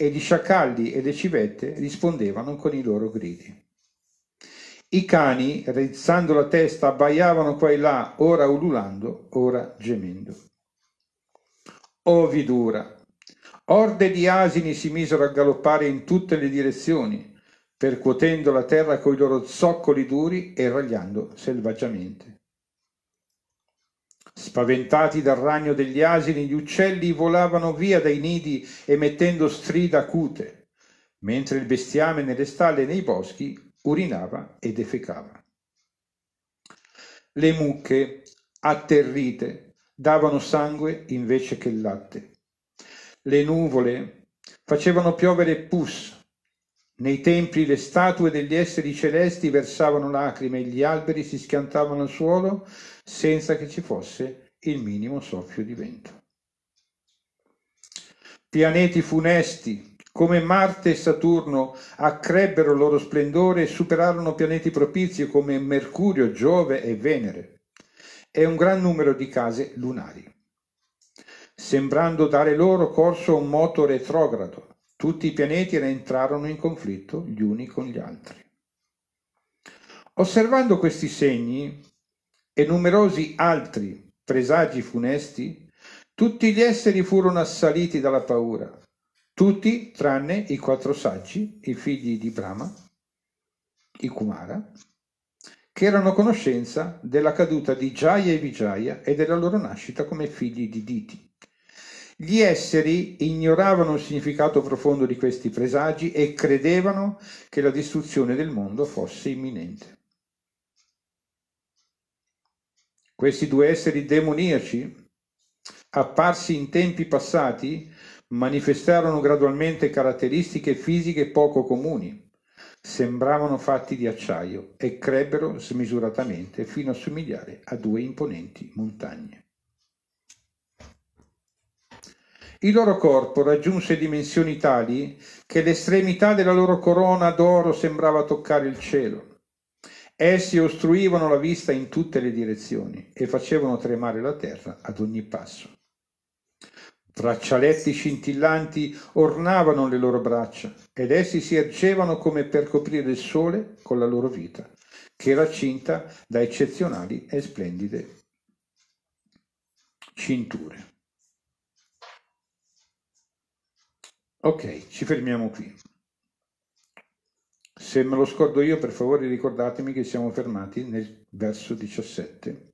A: ed i sciacalli e le civette rispondevano con i loro gridi. I cani, rizzando la testa, abbaiavano qua e là, ora ululando, ora gemendo. Ovi dura! Orde di asini si misero a galoppare in tutte le direzioni, percuotendo la terra coi loro zoccoli duri e ragliando selvaggiamente. Spaventati dal ragno degli asini, gli uccelli volavano via dai nidi emettendo strida acute, mentre il bestiame nelle stalle e nei boschi urinava e defecava. Le mucche, atterrite, davano sangue invece che latte. Le nuvole facevano piovere pus nei templi le statue degli esseri celesti versavano lacrime e gli alberi si schiantavano al suolo senza che ci fosse il minimo soffio di vento. Pianeti funesti come Marte e Saturno accrebbero il loro splendore e superarono pianeti propizi come Mercurio, Giove e Venere e un gran numero di case lunari, sembrando dare loro corso a un moto retrogrado tutti i pianeti ne entrarono in conflitto gli uni con gli altri. Osservando questi segni e numerosi altri presagi funesti, tutti gli esseri furono assaliti dalla paura, tutti tranne i quattro saggi, i figli di Brahma, i Kumara, che erano a conoscenza della caduta di Jaya e Vijaya e della loro nascita come figli di Diti. Gli esseri ignoravano il significato profondo di questi presagi e credevano che la distruzione del mondo fosse imminente. Questi due esseri demoniaci, apparsi in tempi passati, manifestarono gradualmente caratteristiche fisiche poco comuni. Sembravano fatti di acciaio e crebbero smisuratamente fino a somigliare a due imponenti montagne. Il loro corpo raggiunse dimensioni tali che l'estremità della loro corona d'oro sembrava toccare il cielo. Essi ostruivano la vista in tutte le direzioni e facevano tremare la terra ad ogni passo. Braccialetti scintillanti ornavano le loro braccia ed essi si ergevano come per coprire il sole con la loro vita, che era cinta da eccezionali e splendide cinture. Ok, ci fermiamo qui. Se me lo scordo io, per favore ricordatemi che siamo fermati nel verso 17,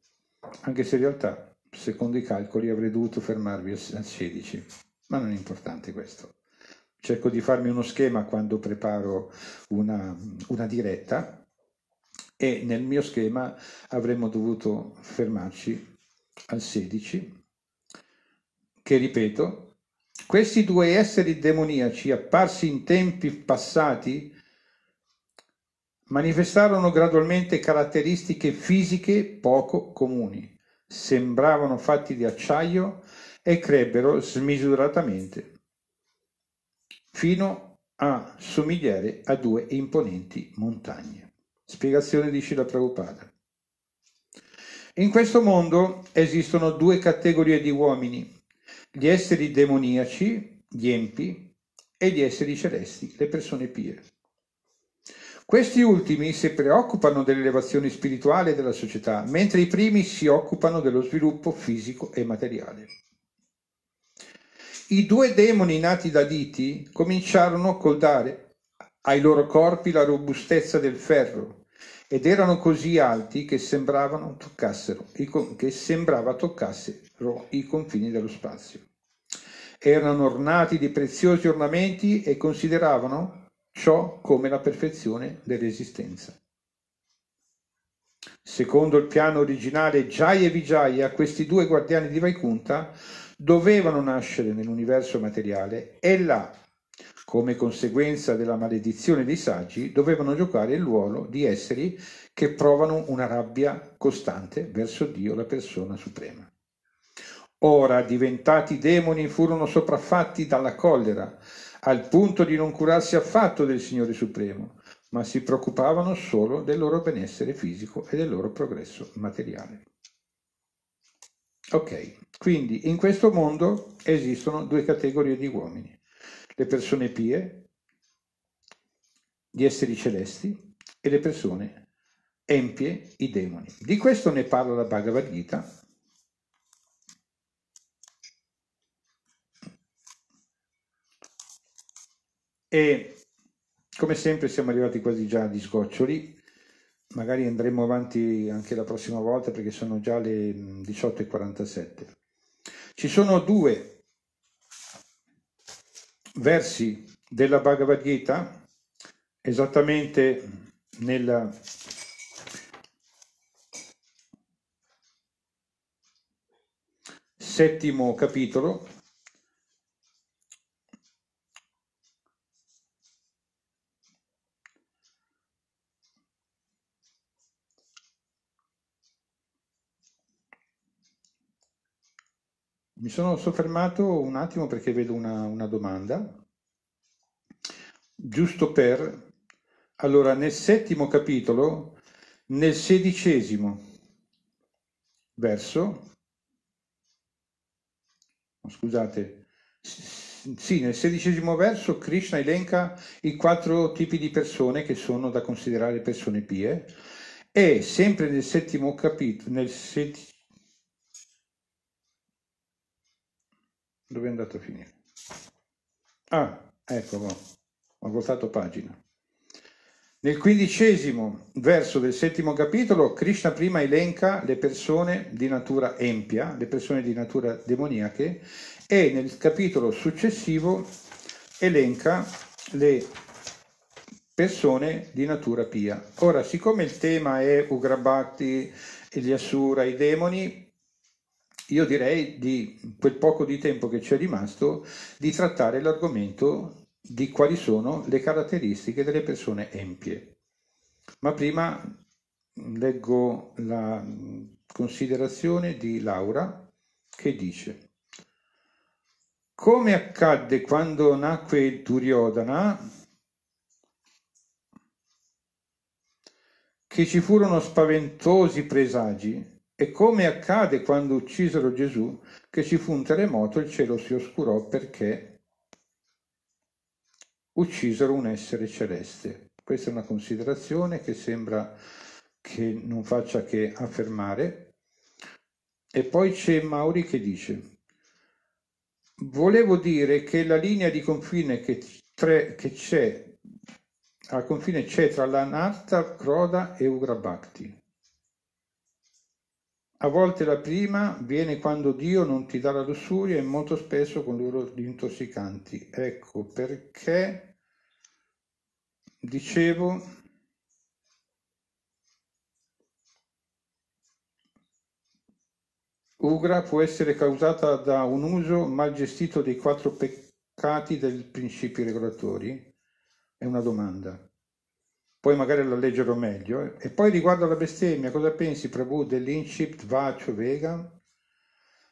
A: anche se in realtà, secondo i calcoli, avrei dovuto fermarvi al 16, ma non è importante questo. Cerco di farmi uno schema quando preparo una, una diretta e nel mio schema avremmo dovuto fermarci al 16, che ripeto, questi due esseri demoniaci, apparsi in tempi passati, manifestarono gradualmente caratteristiche fisiche poco comuni, sembravano fatti di acciaio e crebbero smisuratamente, fino a somigliare a due imponenti montagne. Spiegazione di Shila Prabhupada. In questo mondo esistono due categorie di uomini, gli esseri demoniaci, gli empi, e gli esseri celesti, le persone pie. Questi ultimi si preoccupano dell'elevazione spirituale della società, mentre i primi si occupano dello sviluppo fisico e materiale. I due demoni nati da Diti cominciarono col dare ai loro corpi la robustezza del ferro ed erano così alti che, sembravano toccassero, che sembrava toccasse oltre i confini dello spazio. Erano ornati di preziosi ornamenti e consideravano ciò come la perfezione dell'esistenza. Secondo il piano originale Jaya e Vijaya, questi due guardiani di Vaikunta dovevano nascere nell'universo materiale e là, come conseguenza della maledizione dei saggi, dovevano giocare il ruolo di esseri che provano una rabbia costante verso Dio, la persona suprema. Ora, diventati demoni, furono sopraffatti dalla collera, al punto di non curarsi affatto del Signore Supremo, ma si preoccupavano solo del loro benessere fisico e del loro progresso materiale. Ok, quindi in questo mondo esistono due categorie di uomini, le persone pie, gli esseri celesti, e le persone empie, i demoni. Di questo ne parla la Bhagavad Gita E come sempre siamo arrivati quasi già agli sgoccioli, magari andremo avanti anche la prossima volta perché sono già le 18.47. Mm, Ci sono due versi della Bhagavad Gita, esattamente nella settimo capitolo, Mi sono soffermato un attimo perché vedo una, una domanda, giusto per... Allora, nel settimo capitolo, nel sedicesimo verso, scusate, sì, nel sedicesimo verso Krishna elenca i quattro tipi di persone che sono da considerare persone pie e sempre nel settimo capitolo, nel, sedicesimo, dove è andato a finire? Ah, ecco qua, ho voltato pagina. Nel quindicesimo verso del settimo capitolo, Krishna prima elenca le persone di natura empia, le persone di natura demoniache, e nel capitolo successivo elenca le persone di natura pia. Ora, siccome il tema è Ugrabhati, gli Asura, i demoni, io direi di quel poco di tempo che ci è rimasto di trattare l'argomento di quali sono le caratteristiche delle persone empie. Ma prima mm, leggo la mm, considerazione di Laura che dice come accadde quando nacque il Duryodhana che ci furono spaventosi presagi e come accade quando uccisero Gesù, che ci fu un terremoto e il cielo si oscurò perché uccisero un essere celeste. Questa è una considerazione che sembra che non faccia che affermare. E poi c'è Mauri che dice, volevo dire che la linea di confine che, tre, che c'è, al confine c'è tra l'Anarta, Croda e Ugrabakti a volte la prima viene quando Dio non ti dà la lussuria e molto spesso con loro gli intossicanti. Ecco perché dicevo Ugra può essere causata da un uso mal gestito dei quattro peccati del principio regolatori? È una domanda poi magari la leggerò meglio. E poi riguardo alla bestemmia, cosa pensi Prabhu dell'incipit vacio vegan?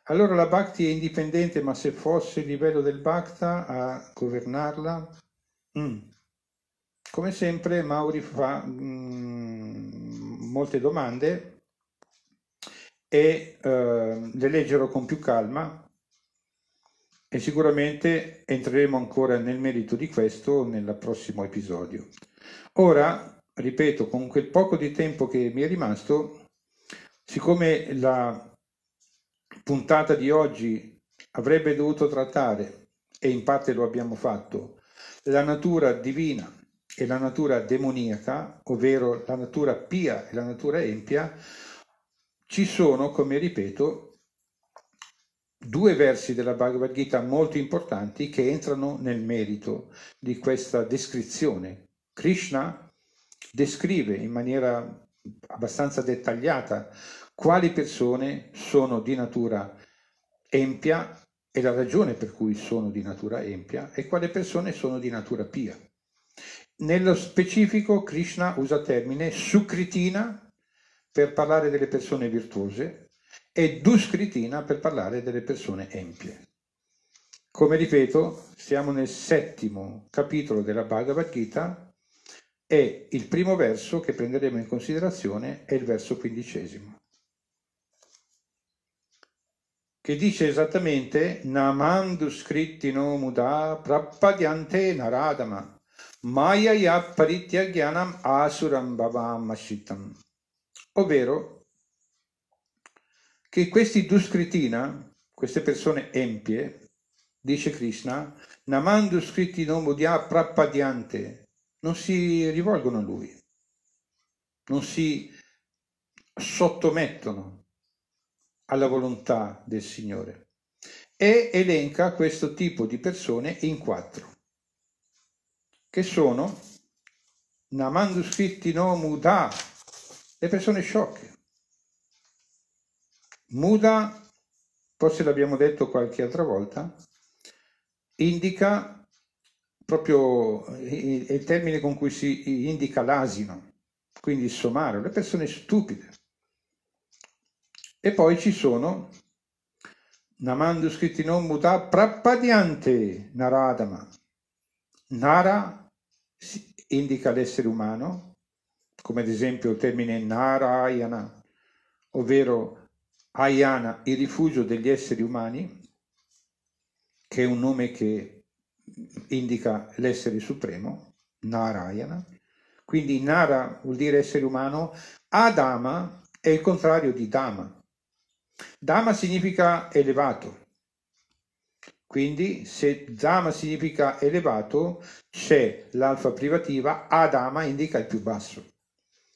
A: Allora la bhakti è indipendente, ma se fosse il livello del bhakta a governarla? Mm. Come sempre Mauri fa mm, molte domande e eh, le leggerò con più calma e sicuramente entreremo ancora nel merito di questo nel prossimo episodio. Ora, ripeto, con quel poco di tempo che mi è rimasto, siccome la puntata di oggi avrebbe dovuto trattare, e in parte lo abbiamo fatto, la natura divina e la natura demoniaca, ovvero la natura pia e la natura empia, ci sono, come ripeto, due versi della Bhagavad Gita molto importanti che entrano nel merito di questa descrizione Krishna descrive in maniera abbastanza dettagliata quali persone sono di natura empia e la ragione per cui sono di natura empia e quali persone sono di natura pia. Nello specifico Krishna usa il termine sukritina per parlare delle persone virtuose e duskritina per parlare delle persone empie. Come ripeto, siamo nel settimo capitolo della Bhagavad Gita, e il primo verso che prenderemo in considerazione è il verso quindicesimo, che dice esattamente Namandu scritti no muda prapadyante naradama mayaya parityaganam asuram bhavam ovvero che questi duskritina, queste persone empie, dice Krishna, Namandu scritti no mudya prapadyante non si rivolgono a lui, non si sottomettono alla volontà del Signore e elenca questo tipo di persone in quattro, che sono Namanduscritti no Muda, le persone sciocche. Muda, forse l'abbiamo detto qualche altra volta, indica proprio è il termine con cui si indica l'asino, quindi il somaro, le persone stupide. E poi ci sono Namandu scritti non muta prappadiante Naradama. Nara indica l'essere umano, come ad esempio il termine Narayana, ovvero Ayana, il rifugio degli esseri umani, che è un nome che indica l'essere supremo, Narayana, quindi Nara vuol dire essere umano, Adama è il contrario di Dama. Dama significa elevato, quindi se Dama significa elevato c'è l'alfa privativa, Adama indica il più basso.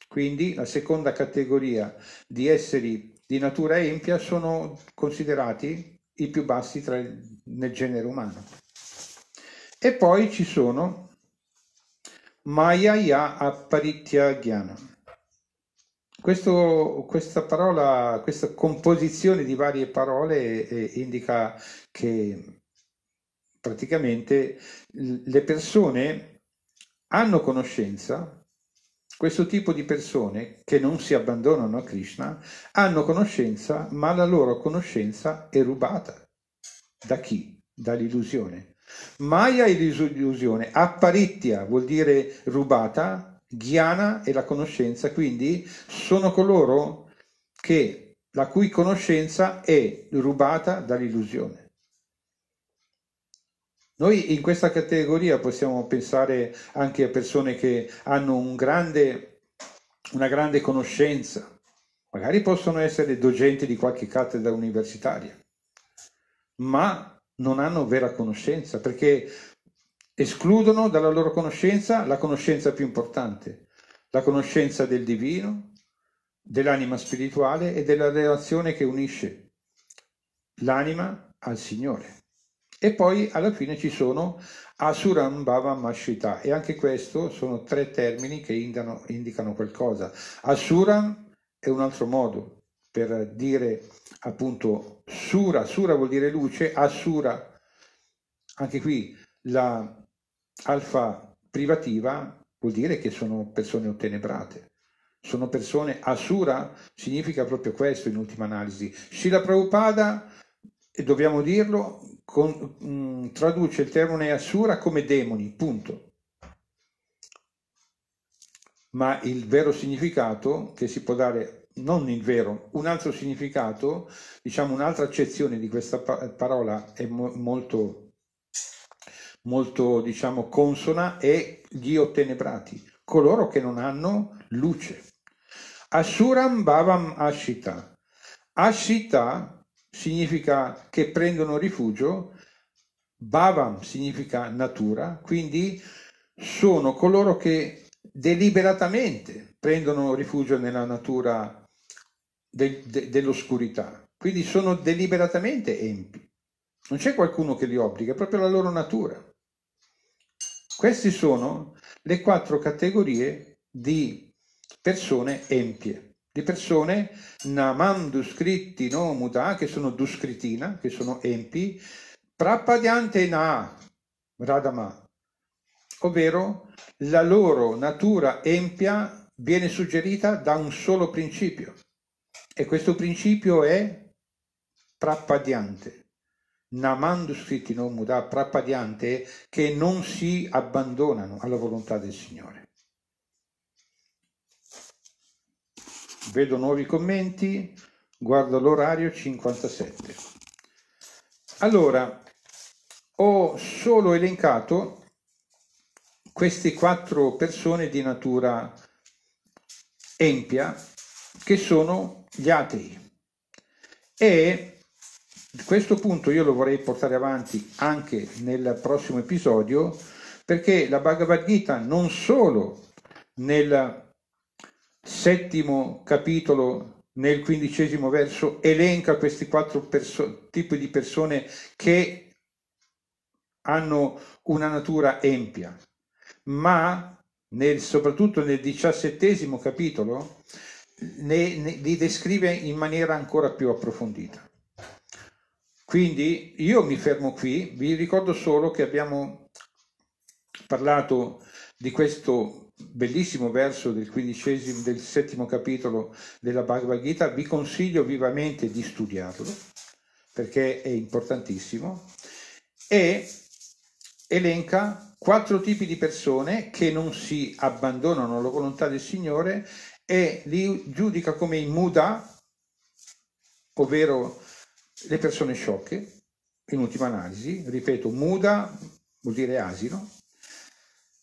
A: Quindi la seconda categoria di esseri di natura empia sono considerati i più bassi tra, nel genere umano. E poi ci sono Mayaya Aparitya Apparitya Jnana. Questo, questa parola, questa composizione di varie parole eh, indica che praticamente le persone hanno conoscenza, questo tipo di persone che non si abbandonano a Krishna hanno conoscenza, ma la loro conoscenza è rubata. Da chi? Dall'illusione. Maya è l'illusione, apparitia vuol dire rubata, ghiana è la conoscenza, quindi sono coloro che, la cui conoscenza è rubata dall'illusione. Noi in questa categoria possiamo pensare anche a persone che hanno un grande, una grande conoscenza, magari possono essere docenti di qualche cattedra universitaria, ma non hanno vera conoscenza, perché escludono dalla loro conoscenza la conoscenza più importante, la conoscenza del divino, dell'anima spirituale e della relazione che unisce l'anima al Signore. E poi alla fine ci sono Asuram Bhava Mashita e anche questo sono tre termini che indicano, indicano qualcosa. Asuram è un altro modo, per dire appunto sura, sura vuol dire luce, assura, anche qui la alfa privativa vuol dire che sono persone ottenebrate. Sono persone assura, significa proprio questo in ultima analisi. Srila Prabhupada, e dobbiamo dirlo, con, mh, mm, traduce il termine assura come demoni, punto. Ma il vero significato che si può dare non il vero, un altro significato, diciamo un'altra accezione di questa parola è mo molto, molto diciamo, consona è gli ottenebrati, coloro che non hanno luce. Asuram Bhavam Ashita. Ashita significa che prendono rifugio, Bhavam significa natura, quindi sono coloro che deliberatamente prendono rifugio nella natura de, de, dell'oscurità. Quindi sono deliberatamente empi. Non c'è qualcuno che li obbliga, è proprio la loro natura. Queste sono le quattro categorie di persone empie, di persone namandu scritti no muta, che sono duskritina, che sono empi, prappadiante na radama, ovvero la loro natura empia viene suggerita da un solo principio, e questo principio è prappadiante. Namandu Namanduskritti non mudà prappadiante che non si abbandonano alla volontà del Signore. Vedo nuovi commenti, guardo l'orario 57. Allora, ho solo elencato queste quattro persone di natura empia che sono gli atei. E questo punto io lo vorrei portare avanti anche nel prossimo episodio perché la Bhagavad Gita non solo nel settimo capitolo, nel quindicesimo verso, elenca questi quattro perso- tipi di persone che hanno una natura empia, ma nel, soprattutto nel diciassettesimo capitolo ne, ne, li descrive in maniera ancora più approfondita. Quindi io mi fermo qui, vi ricordo solo che abbiamo parlato di questo bellissimo verso del quindicesimo, del settimo capitolo della Bhagavad Gita, vi consiglio vivamente di studiarlo perché è importantissimo e elenca quattro tipi di persone che non si abbandonano alla volontà del Signore e li giudica come i muda, ovvero le persone sciocche, in ultima analisi, ripeto, muda vuol dire asino,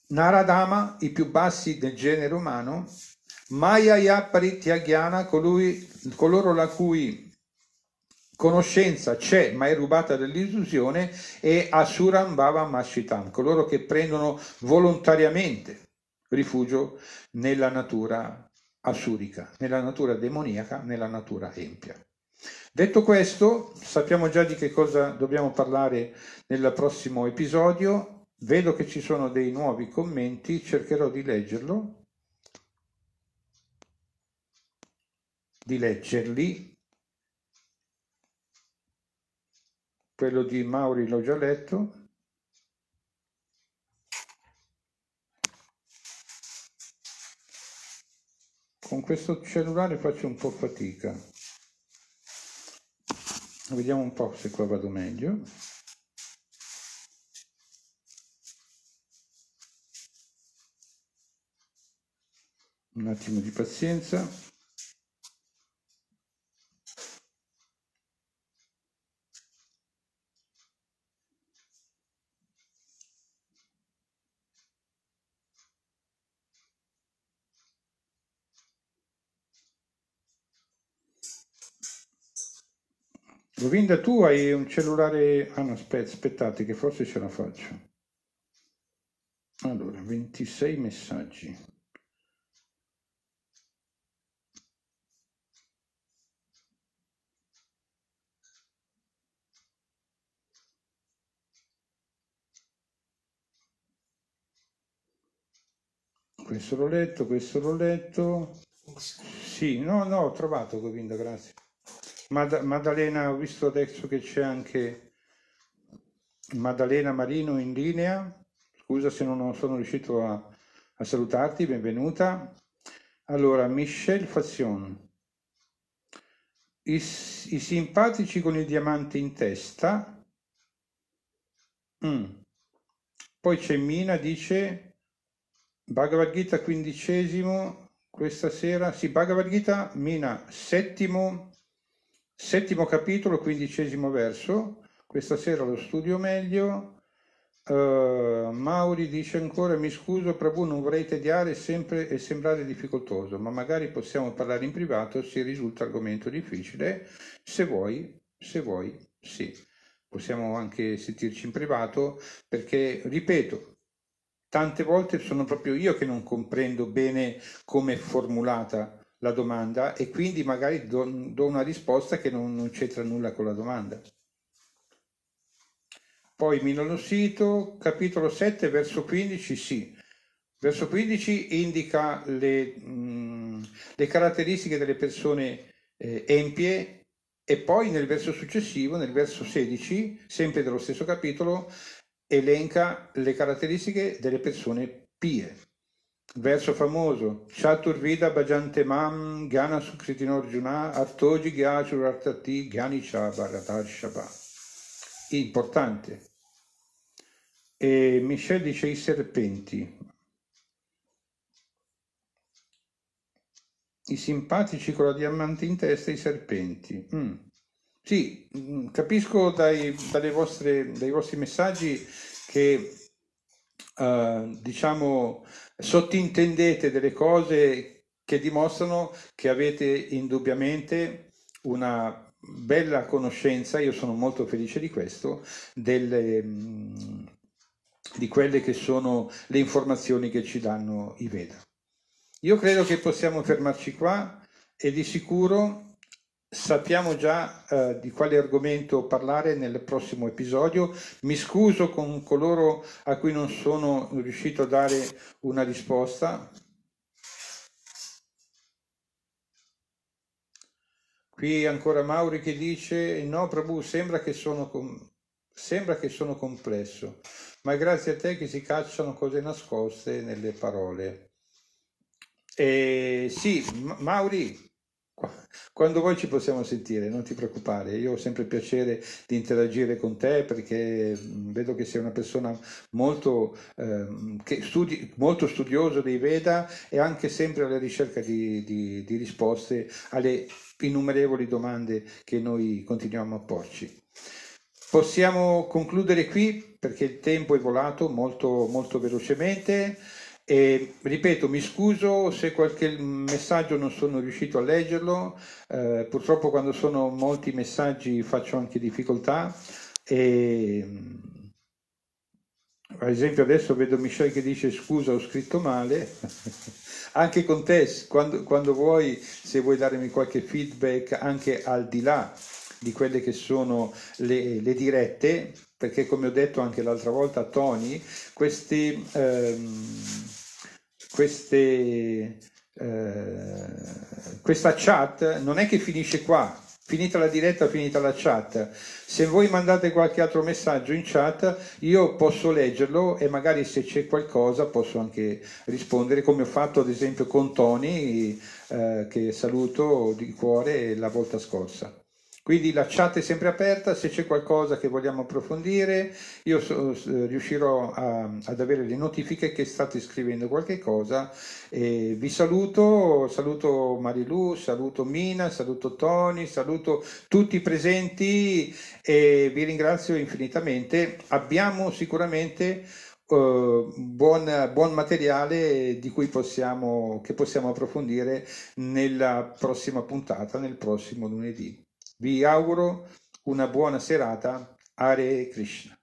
A: Naradama, i più bassi del genere umano, Maya Parityaghyana, colui, coloro la cui conoscenza c'è ma è rubata dall'illusione, e Asuram Bhava Mashitam, coloro che prendono volontariamente rifugio nella natura assurica, nella natura demoniaca, nella natura empia. Detto questo, sappiamo già di che cosa dobbiamo parlare nel prossimo episodio. Vedo che ci sono dei nuovi commenti, cercherò di leggerlo, di leggerli. Quello di Mauri l'ho già letto. con questo cellulare faccio un po' fatica vediamo un po' se qua vado meglio un attimo di pazienza Govinda, tu hai un cellulare... Ah no, aspet aspettate che forse ce la faccio. Allora, 26 messaggi. Questo l'ho letto, questo l'ho letto. Sì, no, no, ho trovato Govinda, grazie. Mad- Maddalena, ho visto adesso che c'è anche Maddalena Marino in linea. Scusa se non sono riuscito a, a salutarti, benvenuta. Allora, Michelle Fazion. I, I, simpatici con il diamante in testa. Mm. Poi c'è Mina, dice Bhagavad Gita quindicesimo, questa sera, sì, Bhagavad Gita, Mina, settimo Settimo capitolo, quindicesimo verso, questa sera lo studio meglio. Uh, Mauri dice ancora: Mi scuso, Prabhu, non vorrei tediare sempre e sembrare difficoltoso, ma magari possiamo parlare in privato se risulta argomento difficile. Se vuoi, se vuoi, sì. Possiamo anche sentirci in privato perché, ripeto, tante volte sono proprio io che non comprendo bene come è formulata la domanda e quindi magari do, do una risposta che non, non c'entra nulla con la domanda. Poi Minolossito, capitolo 7, verso 15, sì. Verso 15 indica le, mh, mm, le caratteristiche delle persone eh, empie e poi nel verso successivo, nel verso 16, sempre dello stesso capitolo, elenca le caratteristiche delle persone pie. Verso famoso, Chaturvida Bhajantemam Gyana Sukritinarjuna Artoji Gyachurartati Gyanicha Bharatashaba. Importante. E Michel dice i serpenti. I simpatici con la diamante in testa i serpenti. Mm. Sì, mm, capisco dai, vostre, dai vostri messaggi che, uh, diciamo, sottintendete delle cose che dimostrano che avete indubbiamente una bella conoscenza, io sono molto felice di questo, delle, di quelle che sono le informazioni che ci danno i Veda. Io credo che possiamo fermarci qua e di sicuro Sappiamo già eh, di quale argomento parlare nel prossimo episodio. Mi scuso con coloro a cui non sono riuscito a dare una risposta. Qui ancora Mauri che dice no Prabhu sembra che sono, com- sembra che sono complesso, ma grazie a te che si cacciano cose nascoste nelle parole. E, sì, Mauri, quando vuoi ci possiamo sentire, non ti preoccupare, io ho sempre piacere di interagire con te perché mm, vedo che sei una persona molto, eh, studi, molto studioso dei Veda e anche sempre alla ricerca di, di, di risposte alle innumerevoli domande che noi continuiamo a porci. Possiamo concludere qui perché il tempo è volato molto, molto velocemente. E, ripeto, mi scuso se qualche messaggio non sono riuscito a leggerlo, eh, purtroppo quando sono molti messaggi faccio anche difficoltà. E, mm, ad esempio adesso vedo Michel che dice scusa ho scritto male, anche con te quando, quando vuoi, se vuoi darmi qualche feedback anche al di là di quelle che sono le, le dirette, perché come ho detto anche l'altra volta a Tony, queste, ehm, queste, eh, questa chat non è che finisce qua, finita la diretta, finita la chat. Se voi mandate qualche altro messaggio in chat, io posso leggerlo e magari se c'è qualcosa posso anche rispondere, come ho fatto ad esempio con Tony, eh, che saluto di cuore la volta scorsa. Quindi la chat è sempre aperta se c'è qualcosa che vogliamo approfondire, io so, riuscirò a, ad avere le notifiche che state scrivendo qualche cosa. E vi saluto, saluto Marilu, saluto Mina, saluto Tony, saluto tutti i presenti e vi ringrazio infinitamente. Abbiamo sicuramente Uh, buon, buon, materiale di cui possiamo, che possiamo approfondire nella prossima puntata, nel prossimo lunedì. Vi auguro una buona serata. Hare Krishna.